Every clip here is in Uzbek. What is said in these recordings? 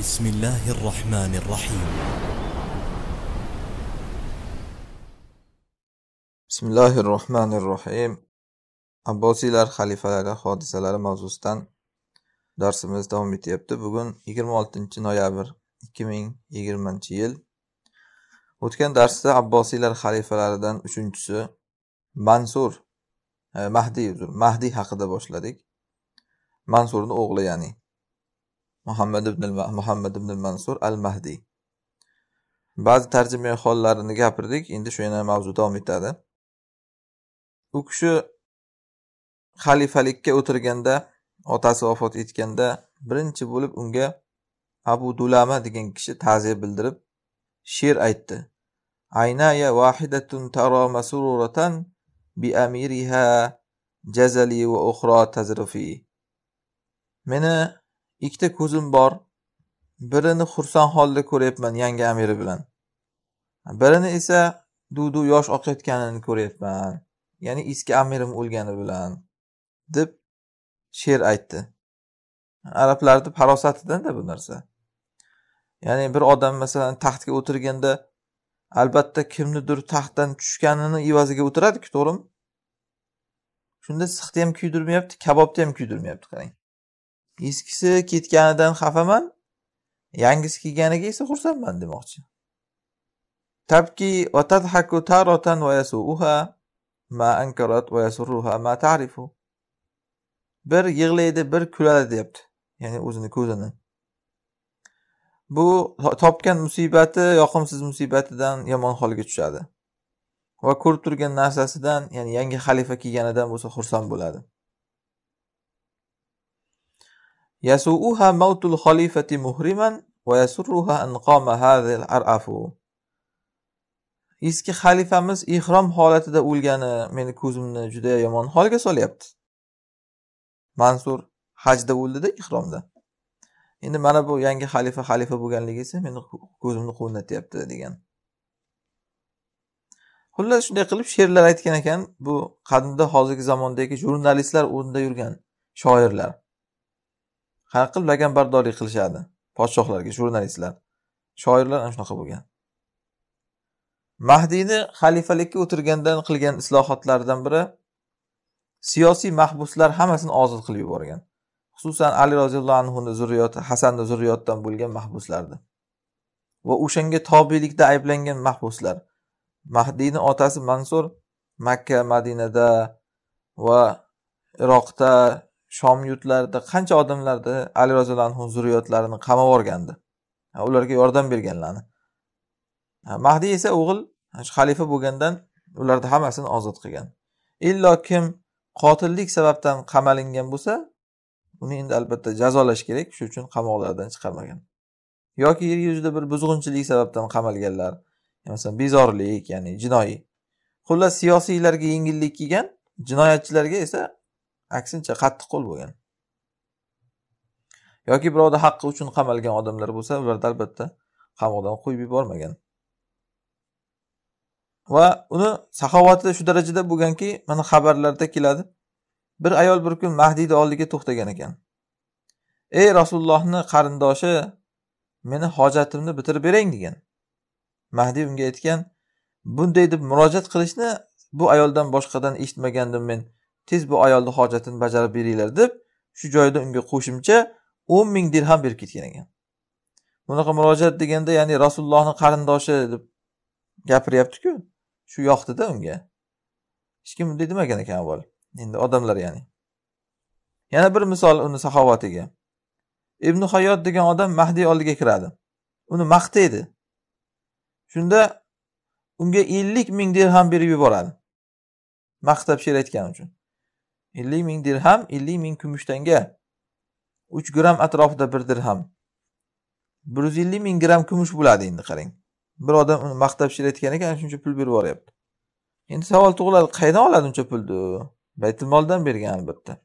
بسم الله الرحمن الرحيم بسم الله الرحمن الرحيم abbosiylar xalifalari hodisalari mavzusidan darsimiz davom etyapti bugun 26 noyabr 2020 yil o'tgan darsda abbosiylar xalifalaridan uchinchisi mansur eh, mahdiy mahdiy haqida boshladik mansurni o'g'li ya'ni muhammad ibn muhammad ibn mansur al mahdiy ba'zi tarjimai hollarini gapirdik endi shu yana mavzu davom etadi u kishi xalifalikka o'tirganda otasi vafot etganda birinchi bo'lib unga abu dulama degan kishi ta'ziya bildirib she'r aytdi aynaya vahidatun taro masururatan bi amiriha jazali va uxro tazrifi meni Ikkita ko'zim bor. Birini xursand holda ko'ryapman yangi amiri bilan. Birini esa dudu yosh oqayotganini ko'ryapman. Ya'ni eski amirim o'lgani bilan deb she'r aytdi. Arablarning farosatidan-da bu narsa. Ya'ni bir odam masalan taxtga o'tirganda albatta kimnidir taxtdan tushganini evaziga o'tiradi-ku, to'g'rimi? Shunda sixni ham kuydirmayapti, kabobni ham kuydirmayapti, qarang. eskisi ketganidan xafaman yangisi kelganiga esa xursandman demoqchi tabki vatadhaku taratan va yasuuha ma ankarat va yasurruha ma ta'rifu bir yig'laydi bir kuladi deyapti ya'ni o'zini ko'zini bu topgan musibati yoqimsiz musibatidan yomon holga tushadi va ko'rib turgan narsasidan ya'ni yangi xalifa kelganidan bo'lsa xursand bo'ladi Yasu'uha mautul khalifati muhriman va yasurruha inqama hadhil arafu. Eski xalifamiz ihrom holatida o'lgani meni ko'zimni juda yomon holga solyapti. Mansur hajda o'ldida ihromda. Endi mana bu yangi xalifa xalifa bo'lganligi esa meni ko'zimni quvnatyapti degan. Xullas shunday qilib she'rlar aytgan ekan, bu qadimda hozirgi zamondagi jurnalistlar o'rnida yurgan shoirlar. har xil laganbardorlik qilishadi podshohlarga jurnalistlar shoirlar ham shunaqa bo'lgan mahdiyni xalifalikka o'tirgandan qilgan islohotlaridan biri siyosiy mahbuslar hammasini ozod qilib yuborgan xususan ali roziyallohu anhuni zurriyoti hasanni zurriyotidan bo'lgan mahbuslarni va o'shanga tobelikda ayblangan mahbuslar mahdiyni otasi mansur makka madinada va iroqda shom yurtlarida qancha odamlarni ali roziyallohu anhu zurriyotlarini qamab yuborgandi ularga yordam berganlarni mahdiy esa o'g'il xalifa bo'lgandan ularni hammasini ozod qilgan illo kim qotillik sababdan qamalingan bo'lsa uni endi albatta jazolash kerak shuning uchun qamoqlardan chiqarmagan yoki yer yuzida bir buzg'unchilik sababdan qamalganlar masalan bezorlik ya'ni jinoiy xullas siyosiylarga yengillik kelgan jinoyatchilarga esa aksincha qattiq qo'l bo'lgan yoki birovni haqqi uchun qamalgan odamlar bo'lsa ularni albatta qamoqdan qo'yib yubormagan va uni saxovati shu darajada bo'lganki mana xabarlarda keladi bir ayol bir kun mahdiyni oldiga to'xtagan ekan ey rasulullohni qarindoshi meni hojatimni bitirib bering degan mahdiy unga aytgan bunday deb murojaat qilishni bu ayoldan boshqadan eshitmagandim men tez bu ayolni hojatini bajarib beringlar deb shu joyda unga qo'shimcha o'n ming dirham berib ketgan ekan bunaqa murojaat deganda ya'ni rasulullohni qarindoshi deb gapiryaptiku shu yoqdida unga hech kim bunday demagan ekan avval endi odamlar ya'ni yana bir misol uni saxovatiga ibn hayot degan odam mahdiy oldiga kiradi uni maqtaydi shunda unga ellik ming dirham berib yuboradi maqtab she'r aytgani uchun ellik ming dirham ellik ming kumush tanga uch gram atrofida bir dirham bir yuz ellik ming gram kumush bo'ladi endi qarang bir odam uni maqtab she'r aytgan ekan shuncha pul berib yuboryapti endi savol tug'iladi qayerdan oladi uncha pulni baytilmoldan bergan albatta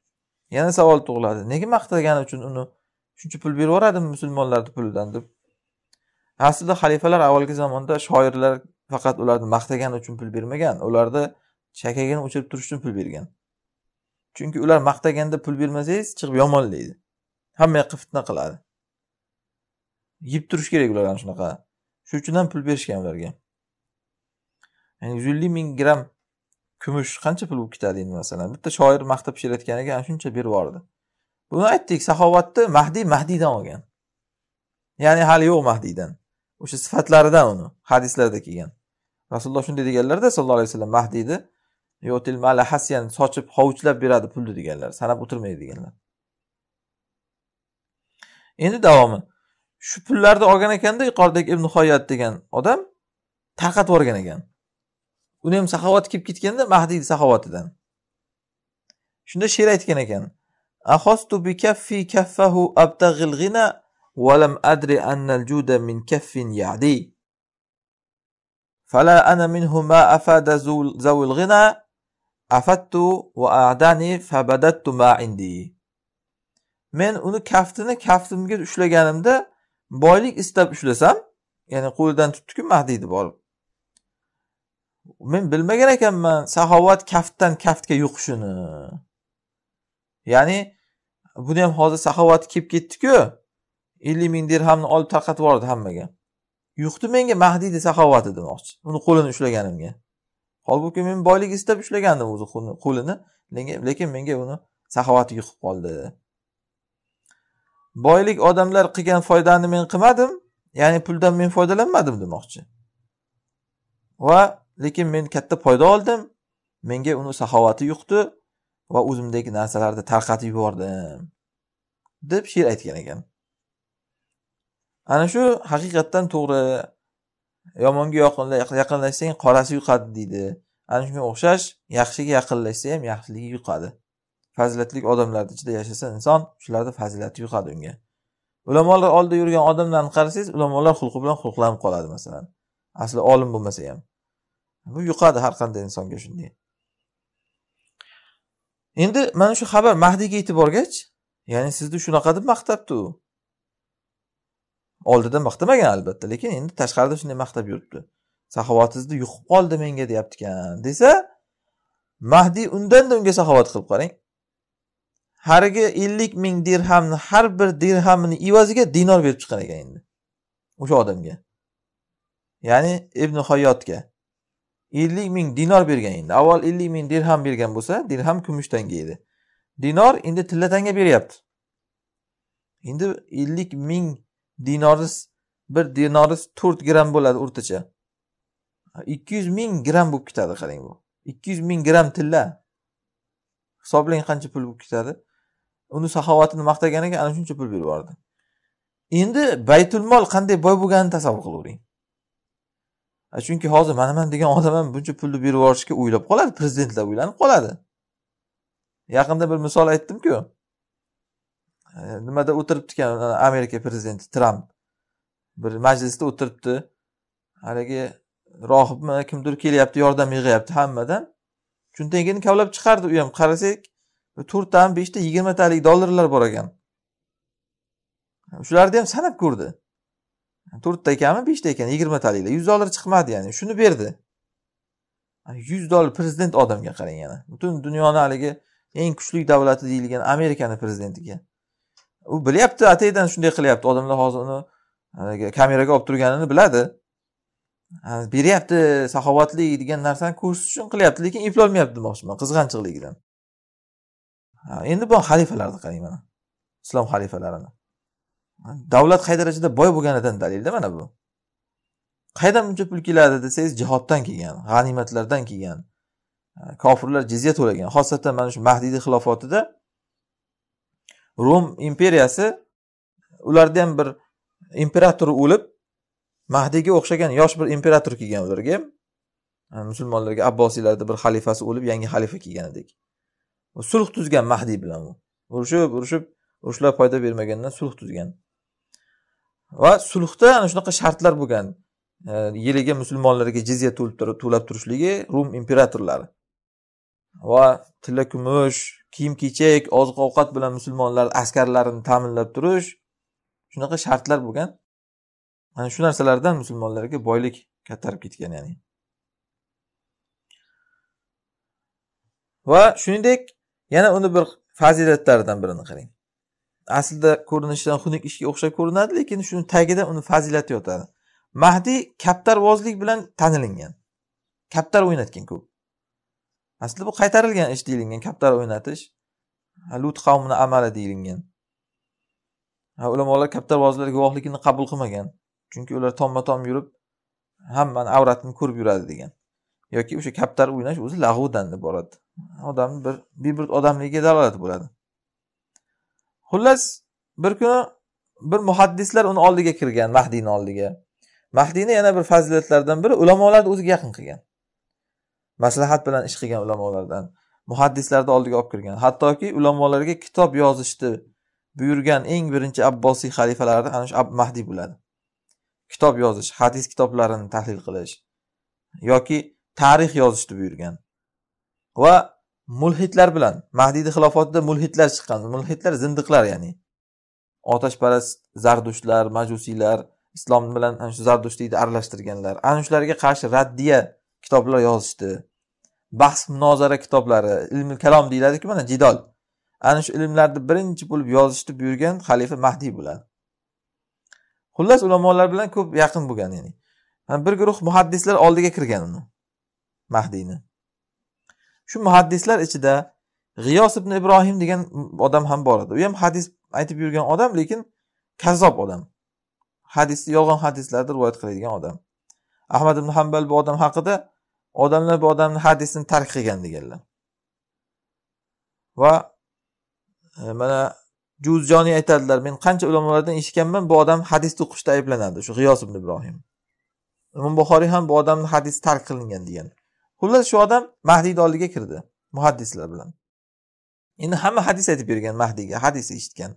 yana savol tug'iladi nega maqtagani uchun uni shuncha pul berib yuboradimi musulmonlarni pulidan deb aslida xalifalar avvalgi zamonda shoirlar faqat ularni maqtagani uchun pul bermagan ularni chakagini o'chirib turish uchun pul bergan chunki ular maqtaganda pul bermasangiz chiqib yomonlaydi hamma yoqqa fitna qiladi yeb turish kerak ular shunaqa shuning uchun ham pul berishgan ularga ya'ni yuz ellik ming gramm kumush qancha pul bo'lib ketadi endi masalan bitta shoir maqtab she'r aytganiga ana shuncha berib yubordi buni aytdik saxovatni mahdiy mahdiydan olgan ya'ni hali yo'q mahdiydan o'sha sifatlaridan uni hadislarda kelgan rasululloh shunday deganlarda sallallohu alayhi vasallam mahdiyni yotil mala hasyan sochib hovuchlab beradi pulni deganlar sanab o'tirmaydi deganlar endi davomi shu pullarni olgan ekanda yuqoridagi ibn hoyat degan odam tarqatib yuborgan ekan uni ham saxovati kelib ketganda mahdiy saxovatidan shunda she'r aytgan ekan ahostu bi kaffi kaffahu abtag'il g'ina ولم أدري أن juda min كف ya'di فلا أنا منه ما أفاد ذوي الغنى afattu va adani fabadattu ma indi. Men uni kaftini kaftimga ushlaganimda boylik istab ushlasam, ya'ni qo'lidan tutdiku mahdiyni borib. Men bilmagan ekanman saxovat kaftdan kaftga yuqishini. Ya'ni buni ham hozir saxovat kelib ketdi-ku. ming dirhamni olib tarqatib yubordi hammaga. Yuqdi menga mahdiyni saxovati demoqchi. Uni qo'lini ushlaganimga. holbuki men boylik istab ushlagandim o'zi qo'lini lekin menga uni saxovati yuqib qoldi boylik odamlar qilgan foydani men qilmadim ya'ni puldan men foydalanmadim demoqchi va lekin men katta foyda oldim menga uni saxovati yuqdi va o'zimdagi narsalarni tarqatib yubordim deb she'r aytgan ekan ana shu haqiqatdan to'g'ri yomonga yaqinlashsang qorasi yuqadi deydi ana shunga o'xshash yaxshiga yaqinlashsa ham yaxshiligi yuqadi fazilatli odamlarni ichida yashasa inson shularni fazilati yuqadi unga ulamolar oldida yurgan odamlarni qarasangiz ulamolar xulqi bilan xulqlanib qoladi masalan asli olim bo'lmasa ham bu yuqadi har qanday insonga shunday endi mana shu xabar mahdiyga yetib borgach ya'ni sizni shunaqa deb maqtabdi u oldida maqtamagan albatta lekin endi tashqarida shunday maqtab yuribdi saxovatingizni yuqib qoldi menga deyaptikan desa mahdiy undanda unga saxovat qilib qarang harigi ellik ming dirhamni har bir dirhamini evaziga dinor berib chiqqan ekan endi o'sha odamga ya'ni ibn hayotga ellik ming dinor bergan endi avval ellik ming dirham bergan bo'lsa dirham kumush tanga edi dinor endi tilla tanga beryapti endi ellik ming dinoriz bir dinoriz to'rt gramm bo'ladi o'rtacha ikki yuz ming gramm bo'lib ketadi qarang bu ikki yuz ming gramm tilla hisoblang qancha pul bo'lib ketadi uni saxovatini maqtagan ekan ana shuncha pul berib yubordi endi baytul mol qanday boy bo'lganini tasavvur qilavering chunki hozir mana man degan odam ham buncha pulni berib yuborishga o'ylab qoladi prezidentlar o'ylanib qoladi yaqinda bir misol aytdimku nimada o'tiribdi e, amerika prezidenti tramp bir majlisda o'tiribdi haligi rohibmi kimdir kelyapti yordam yig'yapti hammadan cho'ntagini kavlab chiqardi u ham qarasak to'rttami beshta yigirmatalik dollarlar bor ekan shularni ham sanab ko'rdi to'rtta ekanmi beshta ekan yigirmataliklar yuz dollar chiqmadi ya'ni shuni berdi yuz dollar prezident odamga qarang yana butun dunyoni haligi eng kuchli davlati deyilgan amerikani prezidentiga u bilyapti ataydan shunday qilyapti odamlar hozir uni e, kameraga olib turganini biladi beryapti saxovatli degan narsani ko'rsatish uchun qilyapti lekin eplolmayapti demoqchiman qizg'anchiqligidan endi bu xalifalarni qarang mana islom xalifalarini davlat qay darajada boy bo'lganidan dalilda mana bu qayerdan buncha pul keladi desangiz jihoddan kelgan g'animatlardan kelgan kofirlar jizya to'lagan xosatan mana shu mahdiyni xilofatida rum imperiyasi ularda ham bir imperator o'lib mahdiyga o'xshagan yosh bir imperator kelgan ularga ham musulmonlarga abbosiylarni bir xalifasi o'lib yangi xalifa edik sulh tuzgan mahdiy bilan u urushib urushib urushlar foyda bermagandan sulh tuzgan va sulhda ana shunaqa shartlar bo'lgan yiliga musulmonlarga jizya turib to'lab turishligi rum imperatorlari va tilla kumush kiyim kechak oziq ovqat bilan musulmonlar askarlarini ta'minlab turish shunaqa shartlar bo'lgan mana shu narsalardan musulmonlarga boylik kattarib ketgan ya'ni va shuningdek yana uni bir fazilatlaridan birini qarang aslida ko'rinishidan xunuk ishga o'xshab ko'rinadi lekin shuni tagida uni fazilati yotadi mahdiy kaptarvozlik bilan tanilingan kaptar o'ynatgan ko'p aslida bu qaytarilgan ish deyilgan kaptar o'ynatish lut qavmini amali deyilgan ulamolar kaptarbozlar guvohligini qabul qilmagan chunki ular tomma tom yurib hammani avratini ko'rib yuradi degan yoki o'sha kaptar o'ynash o'zi lag'udan iborat odamni bir beburt odamligiga dalolat bo'ladi xullas bir kuni bir muhaddislar uni oldiga kirgan mahdiyni oldiga mahdiyni yana bir fazilatlaridan biri ulamolarni o'ziga yaqin qilgan maslahat bilan ish qilgan ulamolardan muhaddislarni oldiga olib kirgan hattoki ulamolarga kitob yozishni buyurgan eng birinchi abbosiy xalifalari ana shu ab mahdiy bo'ladi kitob yozish hadis kitoblarini tahlil qilish yoki tarix yozishni buyurgan va mulhidlar bilan mahdiyni xilofatida mulhidlar chiqqan mulhidlar zindiqlar ya'ni otashparast zardushlar majusiylar islom bilan ana shu zardushlikni aralashtirganlar ana shularga qarshi raddiya kitoblar yozishdi bahs munozara kitoblari ilmi kalom deyiladiku mana jidol ana shu ilmlarni birinchi bo'lib yozishni buyurgan xalifa mahdiy bo'ladi xullas ulamolar bilan ko'p yaqin bo'lgan ya'ni bir guruh muhaddislar oldiga kirgan uni mahdiyni shu muhaddislar ichida g'iyos ibn ibrohim degan odam ham bor edi u ham hadis aytib yurgan odam lekin kazzob odam hadisni yolg'on hadislarni rivoyat qiladigan odam ahmad ibn hambal bu odam haqida odamlar bu odamni hadisini tark qilgan deganlar va e, mana juzjoniy aytadilar men qancha ulamolardan eshitganman bu odam hadisni o'qishda ayblanadi shu g'iyos ibn ibrohim imom buxoriy ham bu odamni hadisi tark qilingan degan xullas shu odam mahdiyni oldiga kirdi muhaddislar bilan endi hamma hadis aytib bergan mahdiyga hadis eshitgan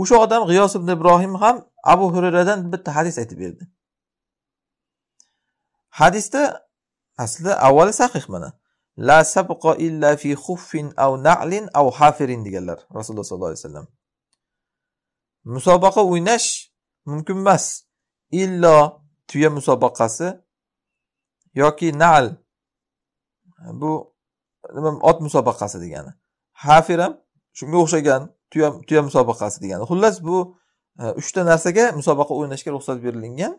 o'sha odam g'iyos ibn ibrohim ham abu hurayradan bitta hadis aytib berdi hadisda asli avvali sahih mana la sabqa illa fi xuffin av na'lin av hafirin deganlar rasululloh sollallohu alayhi vasallam musobaqa o'ynash mumkin emas illo tuya musobaqasi yoki nal bu nima ot musobaqasi degani hafir ham shunga o'xshagan tuya tuya musobaqasi degani xullas bu e, uchta narsaga musobaqa o'ynashga ruxsat berilgan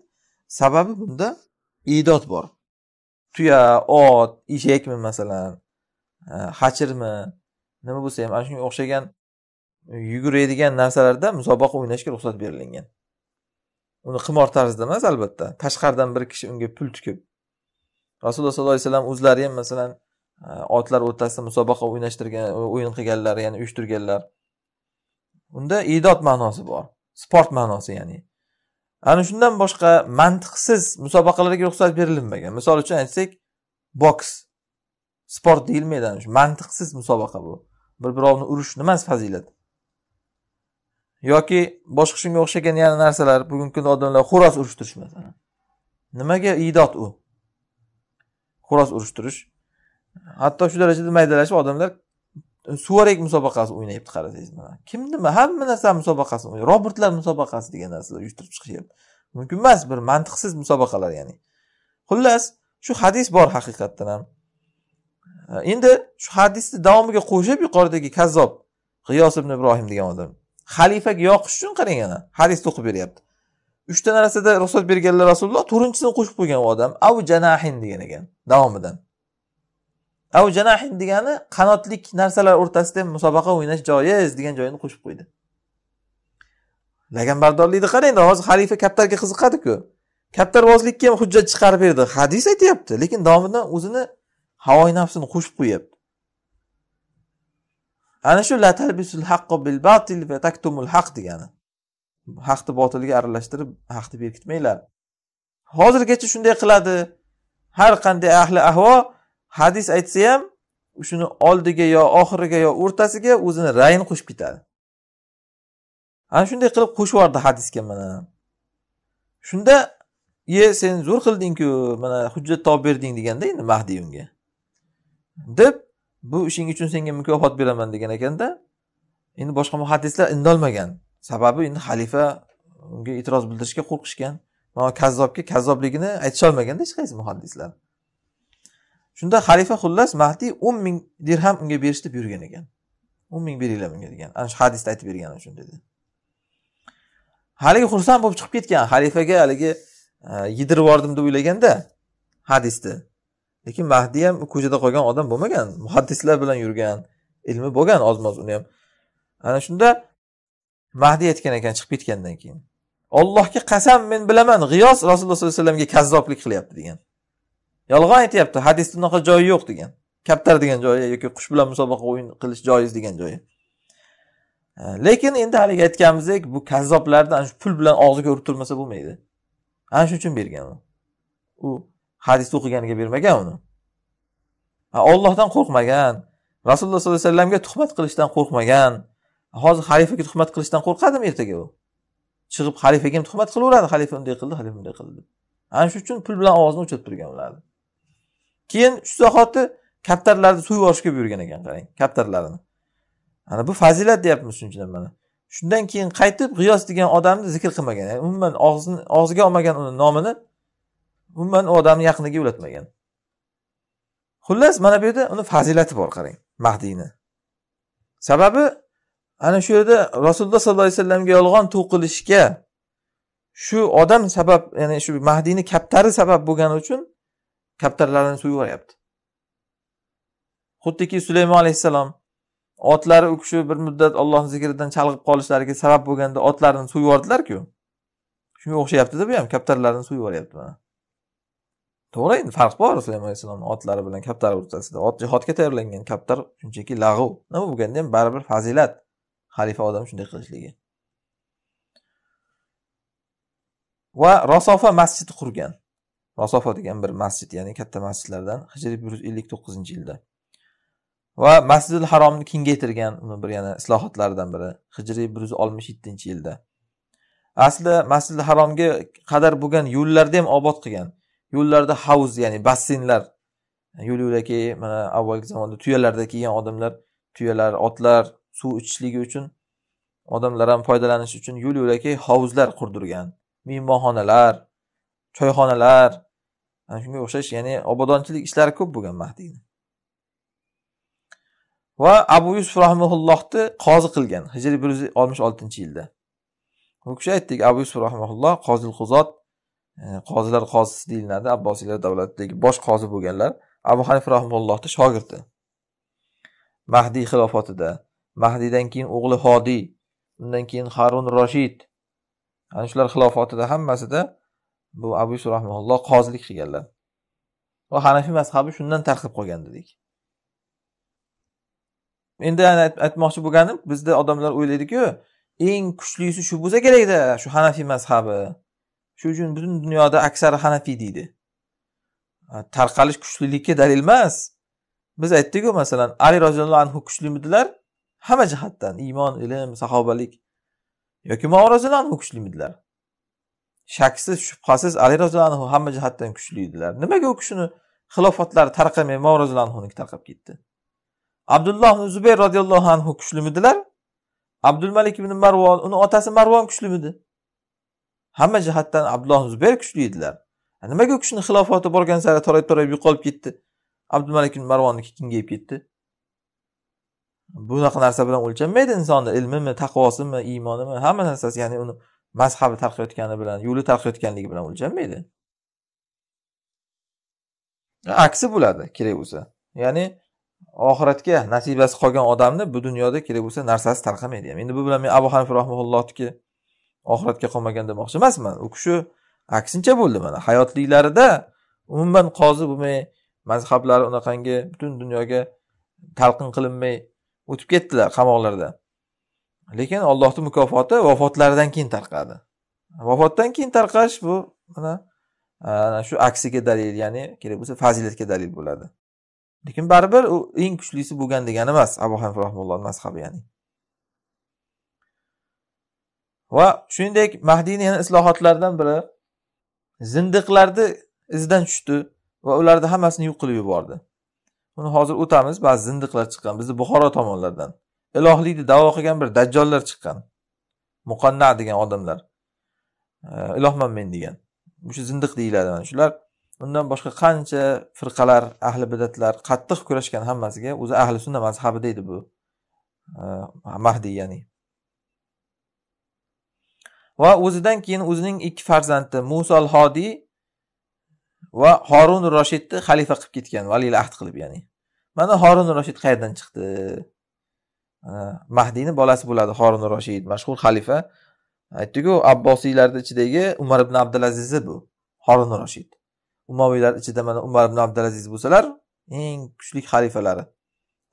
sababi bunda iydod bor tuya ot eshakmi masalan e, hachirmi nima bo'lsa ham ana shunga o'xshagan yuguradigan narsalarda musobaqa o'ynashga ruxsat berilgan uni qimor tarzida emas albatta tashqaridan bir kishi unga pul tukib rasululloh sollallohu alayhi vasallam o'zlari ham masalan e, otlar o'rtasida musobaqa o'ynashtirgan e, o'yin qilganlar ya'ni uyushtirganlar unda idod ma'nosi bor sport ma'nosi ya'ni ana shundan boshqa mantiqsiz musobaqalarga ruxsat berilmagan misol uchun aytsak boks sport deyilmaydi ana shu mantiqsiz musobaqa bu bir birovni urish nimasi fazilat yoki boshqa shunga o'xshagan yana narsalar bugungi kunda odamlar xo'roz urishtirish masalan nimaga iydod u xo'roz urishtirish hatto shu darajada maydalashib odamlar suvarek musobaqasi o'ynayapti qarasangiz mana kim nima hamma narsa musobaqasi robotlar musobaqasi degan narsalar uyushtirib chiqishyapti mumkin emas bir mantiqsiz musobaqalar ya'ni xullas shu hadis bor haqiqatdan ham endi shu hadisni davomiga qo'shib yuqoridagi kazzob g'iyos ibn ibrohim degan odam xalifaga yoqish uchun qarang ana hadisni o'qib beryapti uchta narsada ruxsat berganlar rasululloh to'rtinchisini qo'shib qo'ygan u odam av janahin degan ekan davomidan avjanahin degani qanotlik narsalar o'rtasida musobaqa o'ynash joiz degan joyini qo'shib qo'ydi laganbardorlikni qarang hozir xalifa kaptarga qiziqadiku kaptarbozlikka ham hujjat chiqarib berdi hadis aytyapti lekin domidan o'zini havoyi nafsini qo'shib qo'yyapti ana shu la talbisul bil batil va taktumul haq degani haqni botilga aralashtirib haqni berkitmanglar hozirgacha shunday qiladi har qanday ahli ahvo hadis aytsa ham shuni oldiga yo oxiriga yo o'rtasiga o'zini rayini qo'shib ketadi ana shunday qilib qo'shib yubordi hadisga mana shunda ye sen zo'r qildingku mana hujjat topib berding deganda endi mahdiy unga deb bu ishing uchun senga mukofot beraman degan ekanda endi boshqa muhaddislar indolmagan sababi endi xalifa unga e'tiroz bildirishga qo'rqishgan mana kazzobga kazzobligini aytisholmaganda hech qaysi muhaddislar shunda xalifa xullas mahdiy o'n ming dirham unga berish deb buyurgan ekan o'n ming beringlar unga degan ana shu hadisda aytib bergan uchun dedi haligi xursand bo'lib chiqib ketgan xalifaga haligi e, yedirib yubordim deb o'ylaganda hadisni lekin mahdiy ham ko'chada qolgan odam bo'lmagan muhaddislar bilan yurgan ilmi bo'lgan ozmoz uni ham ana shunda mahdiy aytgan ekan chiqib ketgandan keyin ollohga qasam men bilaman g'iyos rasululloh sollallohu alayhi vasallamga kazzoblik qilyapti degan yolg'on aytyapti hadisda unaqa joyi yo'q degan kaptar degan joyi yoki qush bilan musobaqa o'yin qilish joiz degan joyi lekin endi haligi aytganimizdek bu kazzoblarni ana shu pul bilan og'ziga urib turmasa bo'lmaydi ana shuning uchun bergan u u hadisni o'qiganiga bermagan uni ollohdan qo'rqmagan rasululloh sollallohu alayhi vasallamga tuhmat qilishdan qo'rqmagan hozir xalifaga tuhmat qilishdan qo'rqadimi ertaga u chiqib xalifaga ham tuhmat qilaveradi xalifa unday qildi xalifa bunday qildi ana shu uchun pul bilan og'zini o'chirib turgan ularni keyin shu zahoti kaptarlarni so'yib yuborishga buyurgan ekan qarang kaptarlarini ana bu fazilat deyapmiz shuning mana shundan keyin qaytib g'iyos degan odamni zikr qilmagan ya'ni umuman og'zini og'ziga olmagan uni nomini umuman u odamni yaqiniga ulatmagan xullas mana bu yerda uni fazilati bor qarang mahdiyni sababi ana shu yerda rasululloh sollallohu alayhi vasallamga yolg'on to'qilishga shu odam sabab ya'ni shu mahdiyni kaptari sabab bo'lgani uchun kaptarlarini so'yib yuboryapti xuddiki sulaymon alayhissalom otlari u kishi bir muddat ollohni zikridan chalg'ib qolishlariga sabab bo'lganda otlarini so'yib yubordilarku shunga o'xshayaptida bu ham kaptarlarini so'yib yuboryapti mana to'g'ri endi farq bor sulaymon alayhissalomni otlari bilan kaptar o'rtasida ot jihodga tayyorlangan kaptar shunchaki lag'u nima bo'lganda ham baribir fazilat xalifa odam shunday qilishligi va rasofa masjid qurgan Masofa degan bir masjid, ya'ni katta masjidlardan Hijriy 159 yilda. Va Masjidul Haromni kengaytirgan uni bir yana islohotlaridan biri Hijriy 167 yilda. Asli Masjidul Haromga qadar bo'lgan yo'llarni ham obod qilgan. Yo'llarda havuz ya'ni basseynlar yo'l yo'lakay mana avvalgi zamonda tuyalarda kelgan odamlar, tuyalar, otlar suv ichishligi uchun odamlar ham foydalanish uchun yo'l yo'lakay hovuzlar qurdirgan mehmonxonalar choyxonalar ana shunga o'xshash ya'ni obodonchilik ishlari ko'p bo'lgan mahdiyni va abu yusuf rahimullohni qozi qilgan hijriy bir yuz oltmish oltinchi yilda u kishi aytdik abu yusuf rahimulloh qozil quzot e, qozilar qozisi deyiladi abbosiylar davlatidagi bosh qozi bo'lganlar abu hanif rahimullohni shogirdi mahdiy xilofatida mahdiydan keyin o'g'li hodiy undan keyin harun roshid ana shular xilofatida hammasida bu abu yusuf rahmaulloh qozilik qilganlar va hanafiy mazhabi shundan tarqab qolgan dedik endi aytmoqchi bo'lganim bizda odamlar o'ylaydiku eng kuchlisi shu bo'lsa kerakda shu hanafiy mazhabi shuning uchun butun dunyoda aksari hanafiy deydi tarqalish kuchlilikka dalil emas biz aytdikku masalan ali roziyallohu anhu kuchlimidilar hamma jihatdan iymon ilm sahobalik yoki anhu kuchlimidilar shaksiz shubhasiz ali roziyallohu anhu hamma jihatdan kuchli edilar nimaga u kishini xilofatlari tarqamay mavro roziyallohu anhuniki tarqab ketdi abdulloh ibn zubayr roziyallohu anhu kuchlimidilar abdulmalik ibn marvon uni otasi marvon kuchlimidi hamma jihatdan abdulloh ibn zubayr kuchli edilar nimaga u kishini xilofati borgan sari torayib torayib yo'qolib ketdi abdumalik ibn marvonniki kengayib ketdi bunaqa narsa bilan o'lchanmaydi insonni ilmimi taqvosimi iymonimi hamma narsasi ya'ni uni mazhabi tarqayotgani bilan yo'li tarqayotganligi bilan o'lchanmaydi aksi bo'ladi kerak bo'lsa ya'ni oxiratga nasibasi qolgan odamni bu dunyoda kerak bo'lsa narsasi tarqamaydi ham endi bu bilan men abu hanifa rahmaullohniki oxiratga qolmagan demoqchi emasman u kishi aksincha bo'ldi mana hayotliklarida umuman qozi bo'lmay mazhablari unaqangi butun dunyoga talqin qilinmay o'tib ketdilar qamoqlarda lekin ollohni mukofoti vafotlaridan keyin tarqadi vafotdan keyin tarqash bu mana e, ana shu aksiga dalil ya'ni kerak bo'lsa fazilatga dalil bo'ladi lekin baribir u eng kuchlisi bo'lgan degani emas abu hanifa rahmulloh mazhabi ya'ni va shuningdek mahdiyni yana islohotlaridan biri zindiqlarni izidan tushdi va ularni hammasini yo'q qilib yubordi buni hozir o'tamiz ba'zi zindiqlar chiqqan bizni buxoro tomonlardan ilohlikni davo qilgan bir dajjollar chiqqan muqanna degan odamlar ilohman men degan o'sha zindiq deyiladi mana shular undan boshqa qancha firqalar ahli bidatlar qattiq kurashgan hammasiga o'zi ahli sunna mazhabida edi bu mahdiy ya'ni va o'zidan keyin o'zining ikki farzandi musol hodiy va horun roshidni xalifa qilib ketgan valiyl ahd qilib ya'ni mana horun roshid qayerdan chiqdi Э, mahdiyni bolasi bo'ladi horun roshid mashhur xalifa aytdiku abbosiylarni ichidagi umar ibn abdulazizi bu horun roshid umoviylar ichida mana umar ibn abdulaziz bo'lsalar eng kuchli xalifalari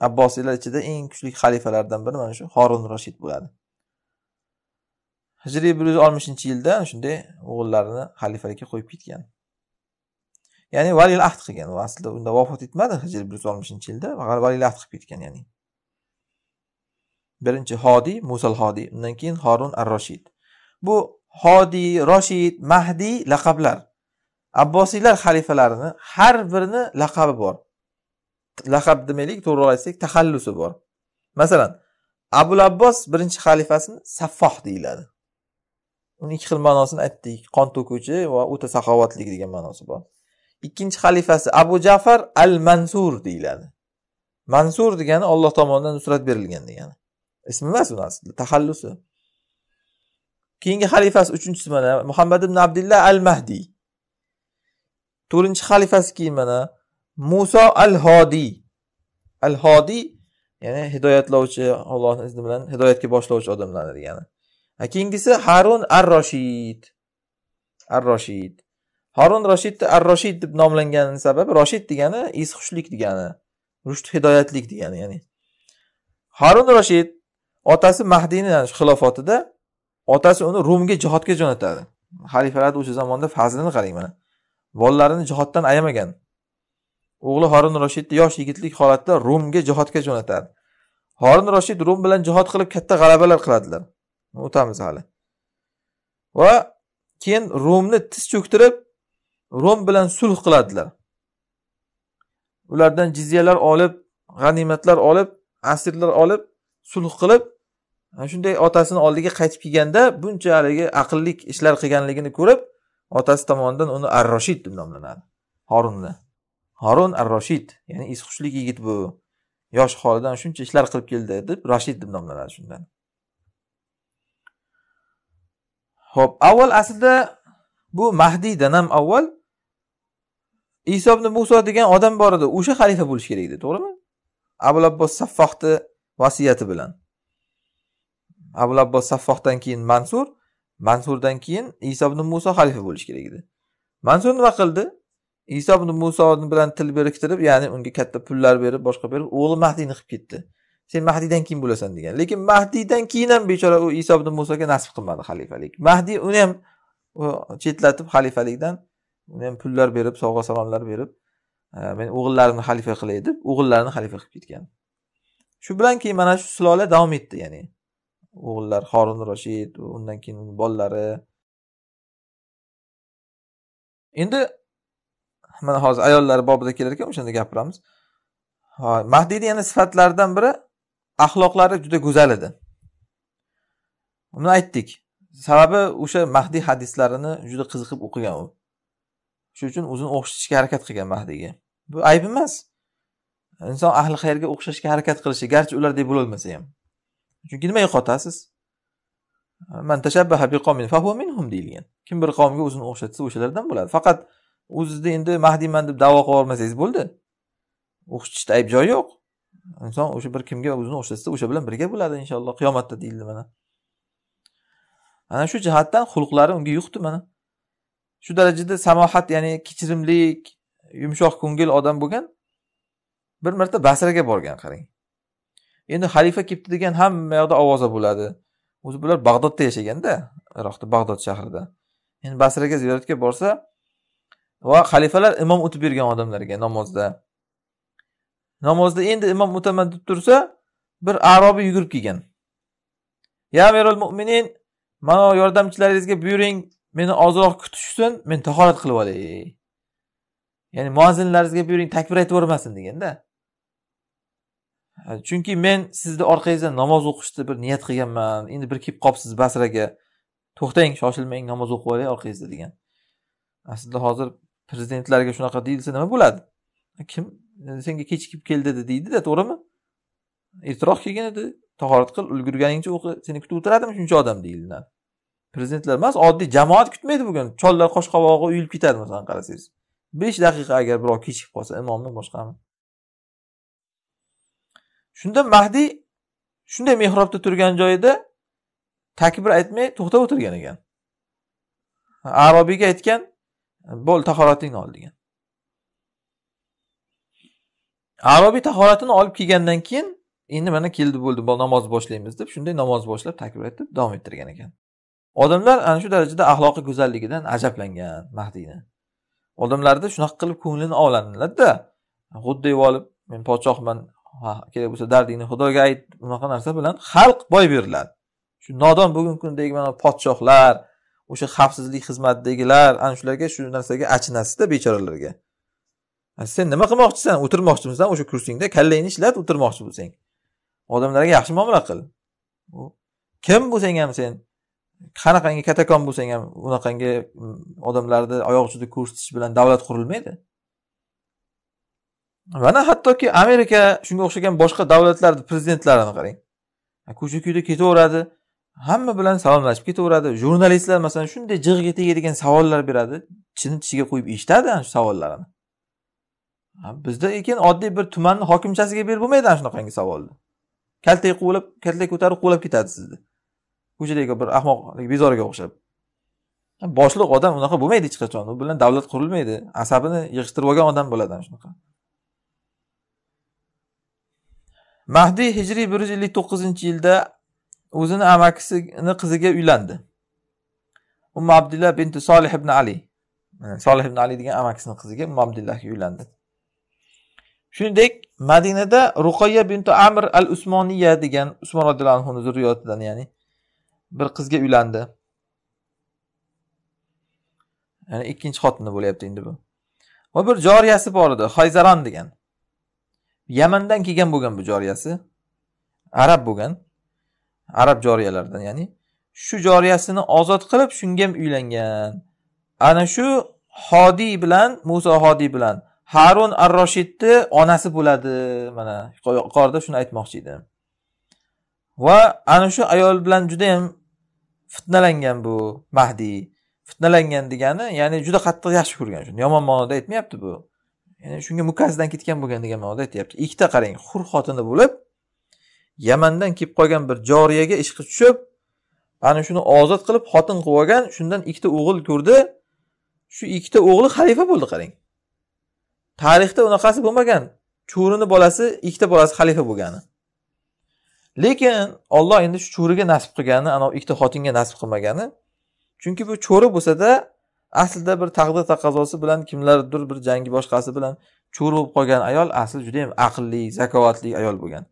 abbosiylar ichida eng kuchli xalifalardan biri mana shu horun roshid bo'ladi hijriy bir yuz oltmishinchi yilda shunday o'g'illarini xalifalikka qo'yib ketgan ya'ni valiyl ahd qilgan u aslida unda vafot etmadi hijriy bir yuz oltmishinchi yilda valiyl ahd qilib ketgan ya'ni birinchi hodiy musal hodiy undan keyin horun ar roshid bu hodiy roshid mahdiy laqablar abbosiylar xalifalarini har birini laqabi bor laqab demaylik to'g'riroq aytsak taxallusi bor masalan abul abbos birinchi xalifasini saffoh deyiladi uni ikki xil ma'nosini aytdik qon to'kuvchi va o'ta saxovatli degan ma'nosi bor ikkinchi xalifasi abu jafar al mansur deyiladi mansur degani olloh tomonidan nusrat berilgan degani ismi emas u aslida keyingi xalifasi uchinchisi mana muhammad ibn abdillah al mahdiy to'rtinchi xalifasi keyin mana muso al hodiy al hodiy ya'ni hidoyatlovchi ollohni izni bilan hidoyatga boshlovchi odamlar degani keyingisi harun ar roshid ar roshid harun roshidni ar roshid deb nomlangani sababi roshid degani esxushlik degani rushd hidoyatlik degani ya'ni harun roshid otasi mahdiyni xilofatida otasi uni rumga jihodga jo'natadi xalifalarni o'sha zamonda fazlini qarang mana bolalarini jihoddan ayamagan o'g'li horin roshidni yosh yigitlik holatda rumga jihodga jo'natadi horin roshid rum bilan jihod qilib katta g'alabalar qiladilar o'tamiz hali va keyin rumni tiz cho'ktirib rum bilan sulh qiladilar ulardan jizyalar olib g'animatlar olib asirlar olib sulh qilib shunday otasini oldiga qaytib kelganda buncha haligi aqlli ishlar qilganligini ko'rib otasi tomonidan uni ar roshid deb nomlanadi horunni horun ar roshid ya'ni esqushlik yigit bu yosh holidan shuncha ishlar qilib keldi deb rashid deb nomlanadi shundan ho'p avval aslida bu mahdiydan ham avval iso ibn muso degan odam bor edi o'sha xalifa bo'lishi kerak edi to'g'rimi abu abbos saffohni vasiyati bilan abu abbos saffohdan keyin mansur mansurdan keyin iso ibn muso xalifa bo'lishi kerak edi mansur nima qildi iso ibn muso bilan til biriktirib ya'ni unga katta pullar berib boshqa berib o'g'li mahdiyni qilib ketdi sen mahdiydan keyin bo'lasan degan lekin mahdiydan keyin ham bechora u iso ibn musoga nasib qilmadi xalifalik mahdiy uni ham chetlatib xalifalikdan uni ham pullar berib sovg'a salomlar berib e, men o'g'illarimni xalifa qilay deb o'g'illarini xalifa qilib ketgan shu bilan keyin mana shu sulola davom etdi ya'ni o'g'illari Horun Roshid, undan keyin bolalari. Endi mana hozir ayollar bobida kelar ekan o'shanda gapiramiz. Ha, yana sifatlaridan biri axloqlari juda go'zal edi. Buni aytdik. Sababi o'sha Mahdiy hadislarini juda qiziqib o'qigan u. Shuning uchun o'zini o'xshatishga harakat qilgan Mahdiyga. Bu ayb emas. inson ahli xayrga o'xshashga harakat qilishi garchi ulardek bo'lolmasa ham chunki nima yo'qotasiz man tashabbaha minhum deyilgan kim bir qavmga o'zini o'xshatsa o'shalardan bo'ladi faqat o'zizni endi mahdiyman deb davo qilib olmasangiz bo'ldi o'xshatishda ayb joyi yo'q inson o'sha bir kimga o'zini o'xshatsa o'sha bilan birga bo'ladi inshaalloh qiyomatda deyildi mana ana shu jihatdan xulqlari unga yuqdi mana shu darajada samohat ya'ni kechirimlik yumshoq ko'ngil odam bo'lgan bir marta basraga borgan qarang endi xalifa kelibdi degan hamma yoqda ovoza bo'ladi o'zi bular bag'dodda yashaganda iroqda bag'dod shahrida endi basraga ziyoratga borsa va xalifalar imom o'tib bergan odamlarga namozda namozda endi imom o'taman deb tursa bir arobiy yugurib kelgan ya amirul mo'minin mana yordamchilaringizga buyuring meni ozroq kutishsin men tahorat qilib olay ya'ni muazzinlaringizga buyuring takbir aytib yubormasin deganda chunki men sizni orqangizdan namoz o'qishni bir niyat qilganman endi bir kelib qolibsiz basraga to'xtang shoshilmang namoz o'qib oling orqangizda degan aslida hozir prezidentlarga shunaqa deyilsa nima bo'ladi kim e, senga kechikib keldi dedi deydida to'g'rimi ertaroq kelgin edi tahorat qil ulgurganingcha o'qi seni kutib o'tiradimi shuncha odam deyiladi prezidentlar emas oddiy jamoat kutmaydi bugun chollar qosh qovog'i uyilib ketadi masalan qarasangiz besh daqiqa agar birov kechikib qolsa imommi boshqami shunda mahdiy shunday mehrobda turgan joyida takbir aytmay to'xtab o'tirgan ekan arobiyga aytgan bo'l tahoratingni ol degan arobiy tahoratini olib kelgandan keyin endi mana keldi bo'ldi namoz boshlaymiz deb shunday namoz boshlab takbir aytib davom ettirgan ekan odamlar ana shu darajada axloqi go'zalligidan ajablangan mahdiyni odamlarni shunaqa qilib ko'nglini ovlanadida g'udda olib men podshohman kerak bo'lsa dardingni xudoga ayt bunaqa narsa bilan xalq boy beriladi shu nodon bugungi kundagi mana podshohlar o'sha xavfsizlik xizmatidagilar ana shularga shu narsaga achinasizda bechoralarga sen nima qilmoqchisan o'tirmoqchimisan o'sha kursingda kallangni ishlat o'tirmoqchi bo'lsang odamlarga yaxshi muomala qil kim bo'lsang ham sen qanaqangi katakon bo'lsang ham unaqangi mm, odamlarni oyoq uchida ko'rsatish bilan davlat qurilmaydi mana hattoki amerika shunga o'xshagan boshqa davlatlarni prezidentlarini qarang ko'cha kuyda ketaveradi hamma bilan salomlashib ketaveradi jurnalistlar masalan shunday jig'iga tegadigan savollar beradi chin tishiga qo'yib eshitadi ana shu savollarni bizda ekan oddiy bir tumanni hokimchasiga berib bo'lmaydi ana shunaqangi savolni kaltak quvlab kaltak ko'tarib quvlab ketadi sizni ko'chadagi bir ahmoq bezoriga o'xshab boshliq odam unaqa bo'lmaydi hech qachon u bilan davlat qurilmaydi asabini yig'ishtirib olgan odam bo'ladi ana shunaqa mahdiy hijriy bir yuz ellik to'qqizinchi yilda o'zini amakisini qiziga uylandi umma abdulla binti solih ibn ali solih ibn ali degan amakisini qiziga umma abdullahga uylandi shuningdek madinada ruqoya bintu amr al usmoniya degan usmon roziyallohu anhuni zurriyotidan ya'ni bir qizga uylandi ya'ni ikkinchi xotini bo'lyapti endi bu va bir joriyasi bor edi hayzaron degan yamandan kelgan bo'lgan bu joriyasi arab bo'lgan arab joriyalaridan ya'ni shu joriyasini ozod qilib shunga ham uylangan ana shu hodiy bilan muso hodiy bilan harun ar roshidni onasi bo'ladi mana yuqorida shuni aytmoqchi edim va ana shu ayol bilan judayam fitnalangan bu mahdiy fitnalangan degani ya'ni juda qattiq yaxshi ko'rgan shuni yomon ma'noda aytmayapti bu ya'ni shunga mukkasidan ketgan bo'lgan degan ma'noda aytyapti ikkita qarang hur xotini bo'lib yamandan kelib qolgan bir joriyaga ishqi tushib ana shuni ozod qilib xotin qilib olgan shundan ikkita o'g'il ko'rdi shu ikkita o'g'li xalifa bo'ldi qarang tarixda unaqasi bo'lmagan cho'rini bolasi ikkita bolasi xalifa bo'lgani lekin olloh endi shu cho'riga nasib qilgani anavi ikkita xotinga nasib qilmagani chunki bu cho'ri bo'lsada aslida bir taqdir taqozosi bilan kimlardir bir jangi boshqasi bilan cho'r bo'lib qolgan ayol asli yam aqlli zakovatli ayol bo'lgan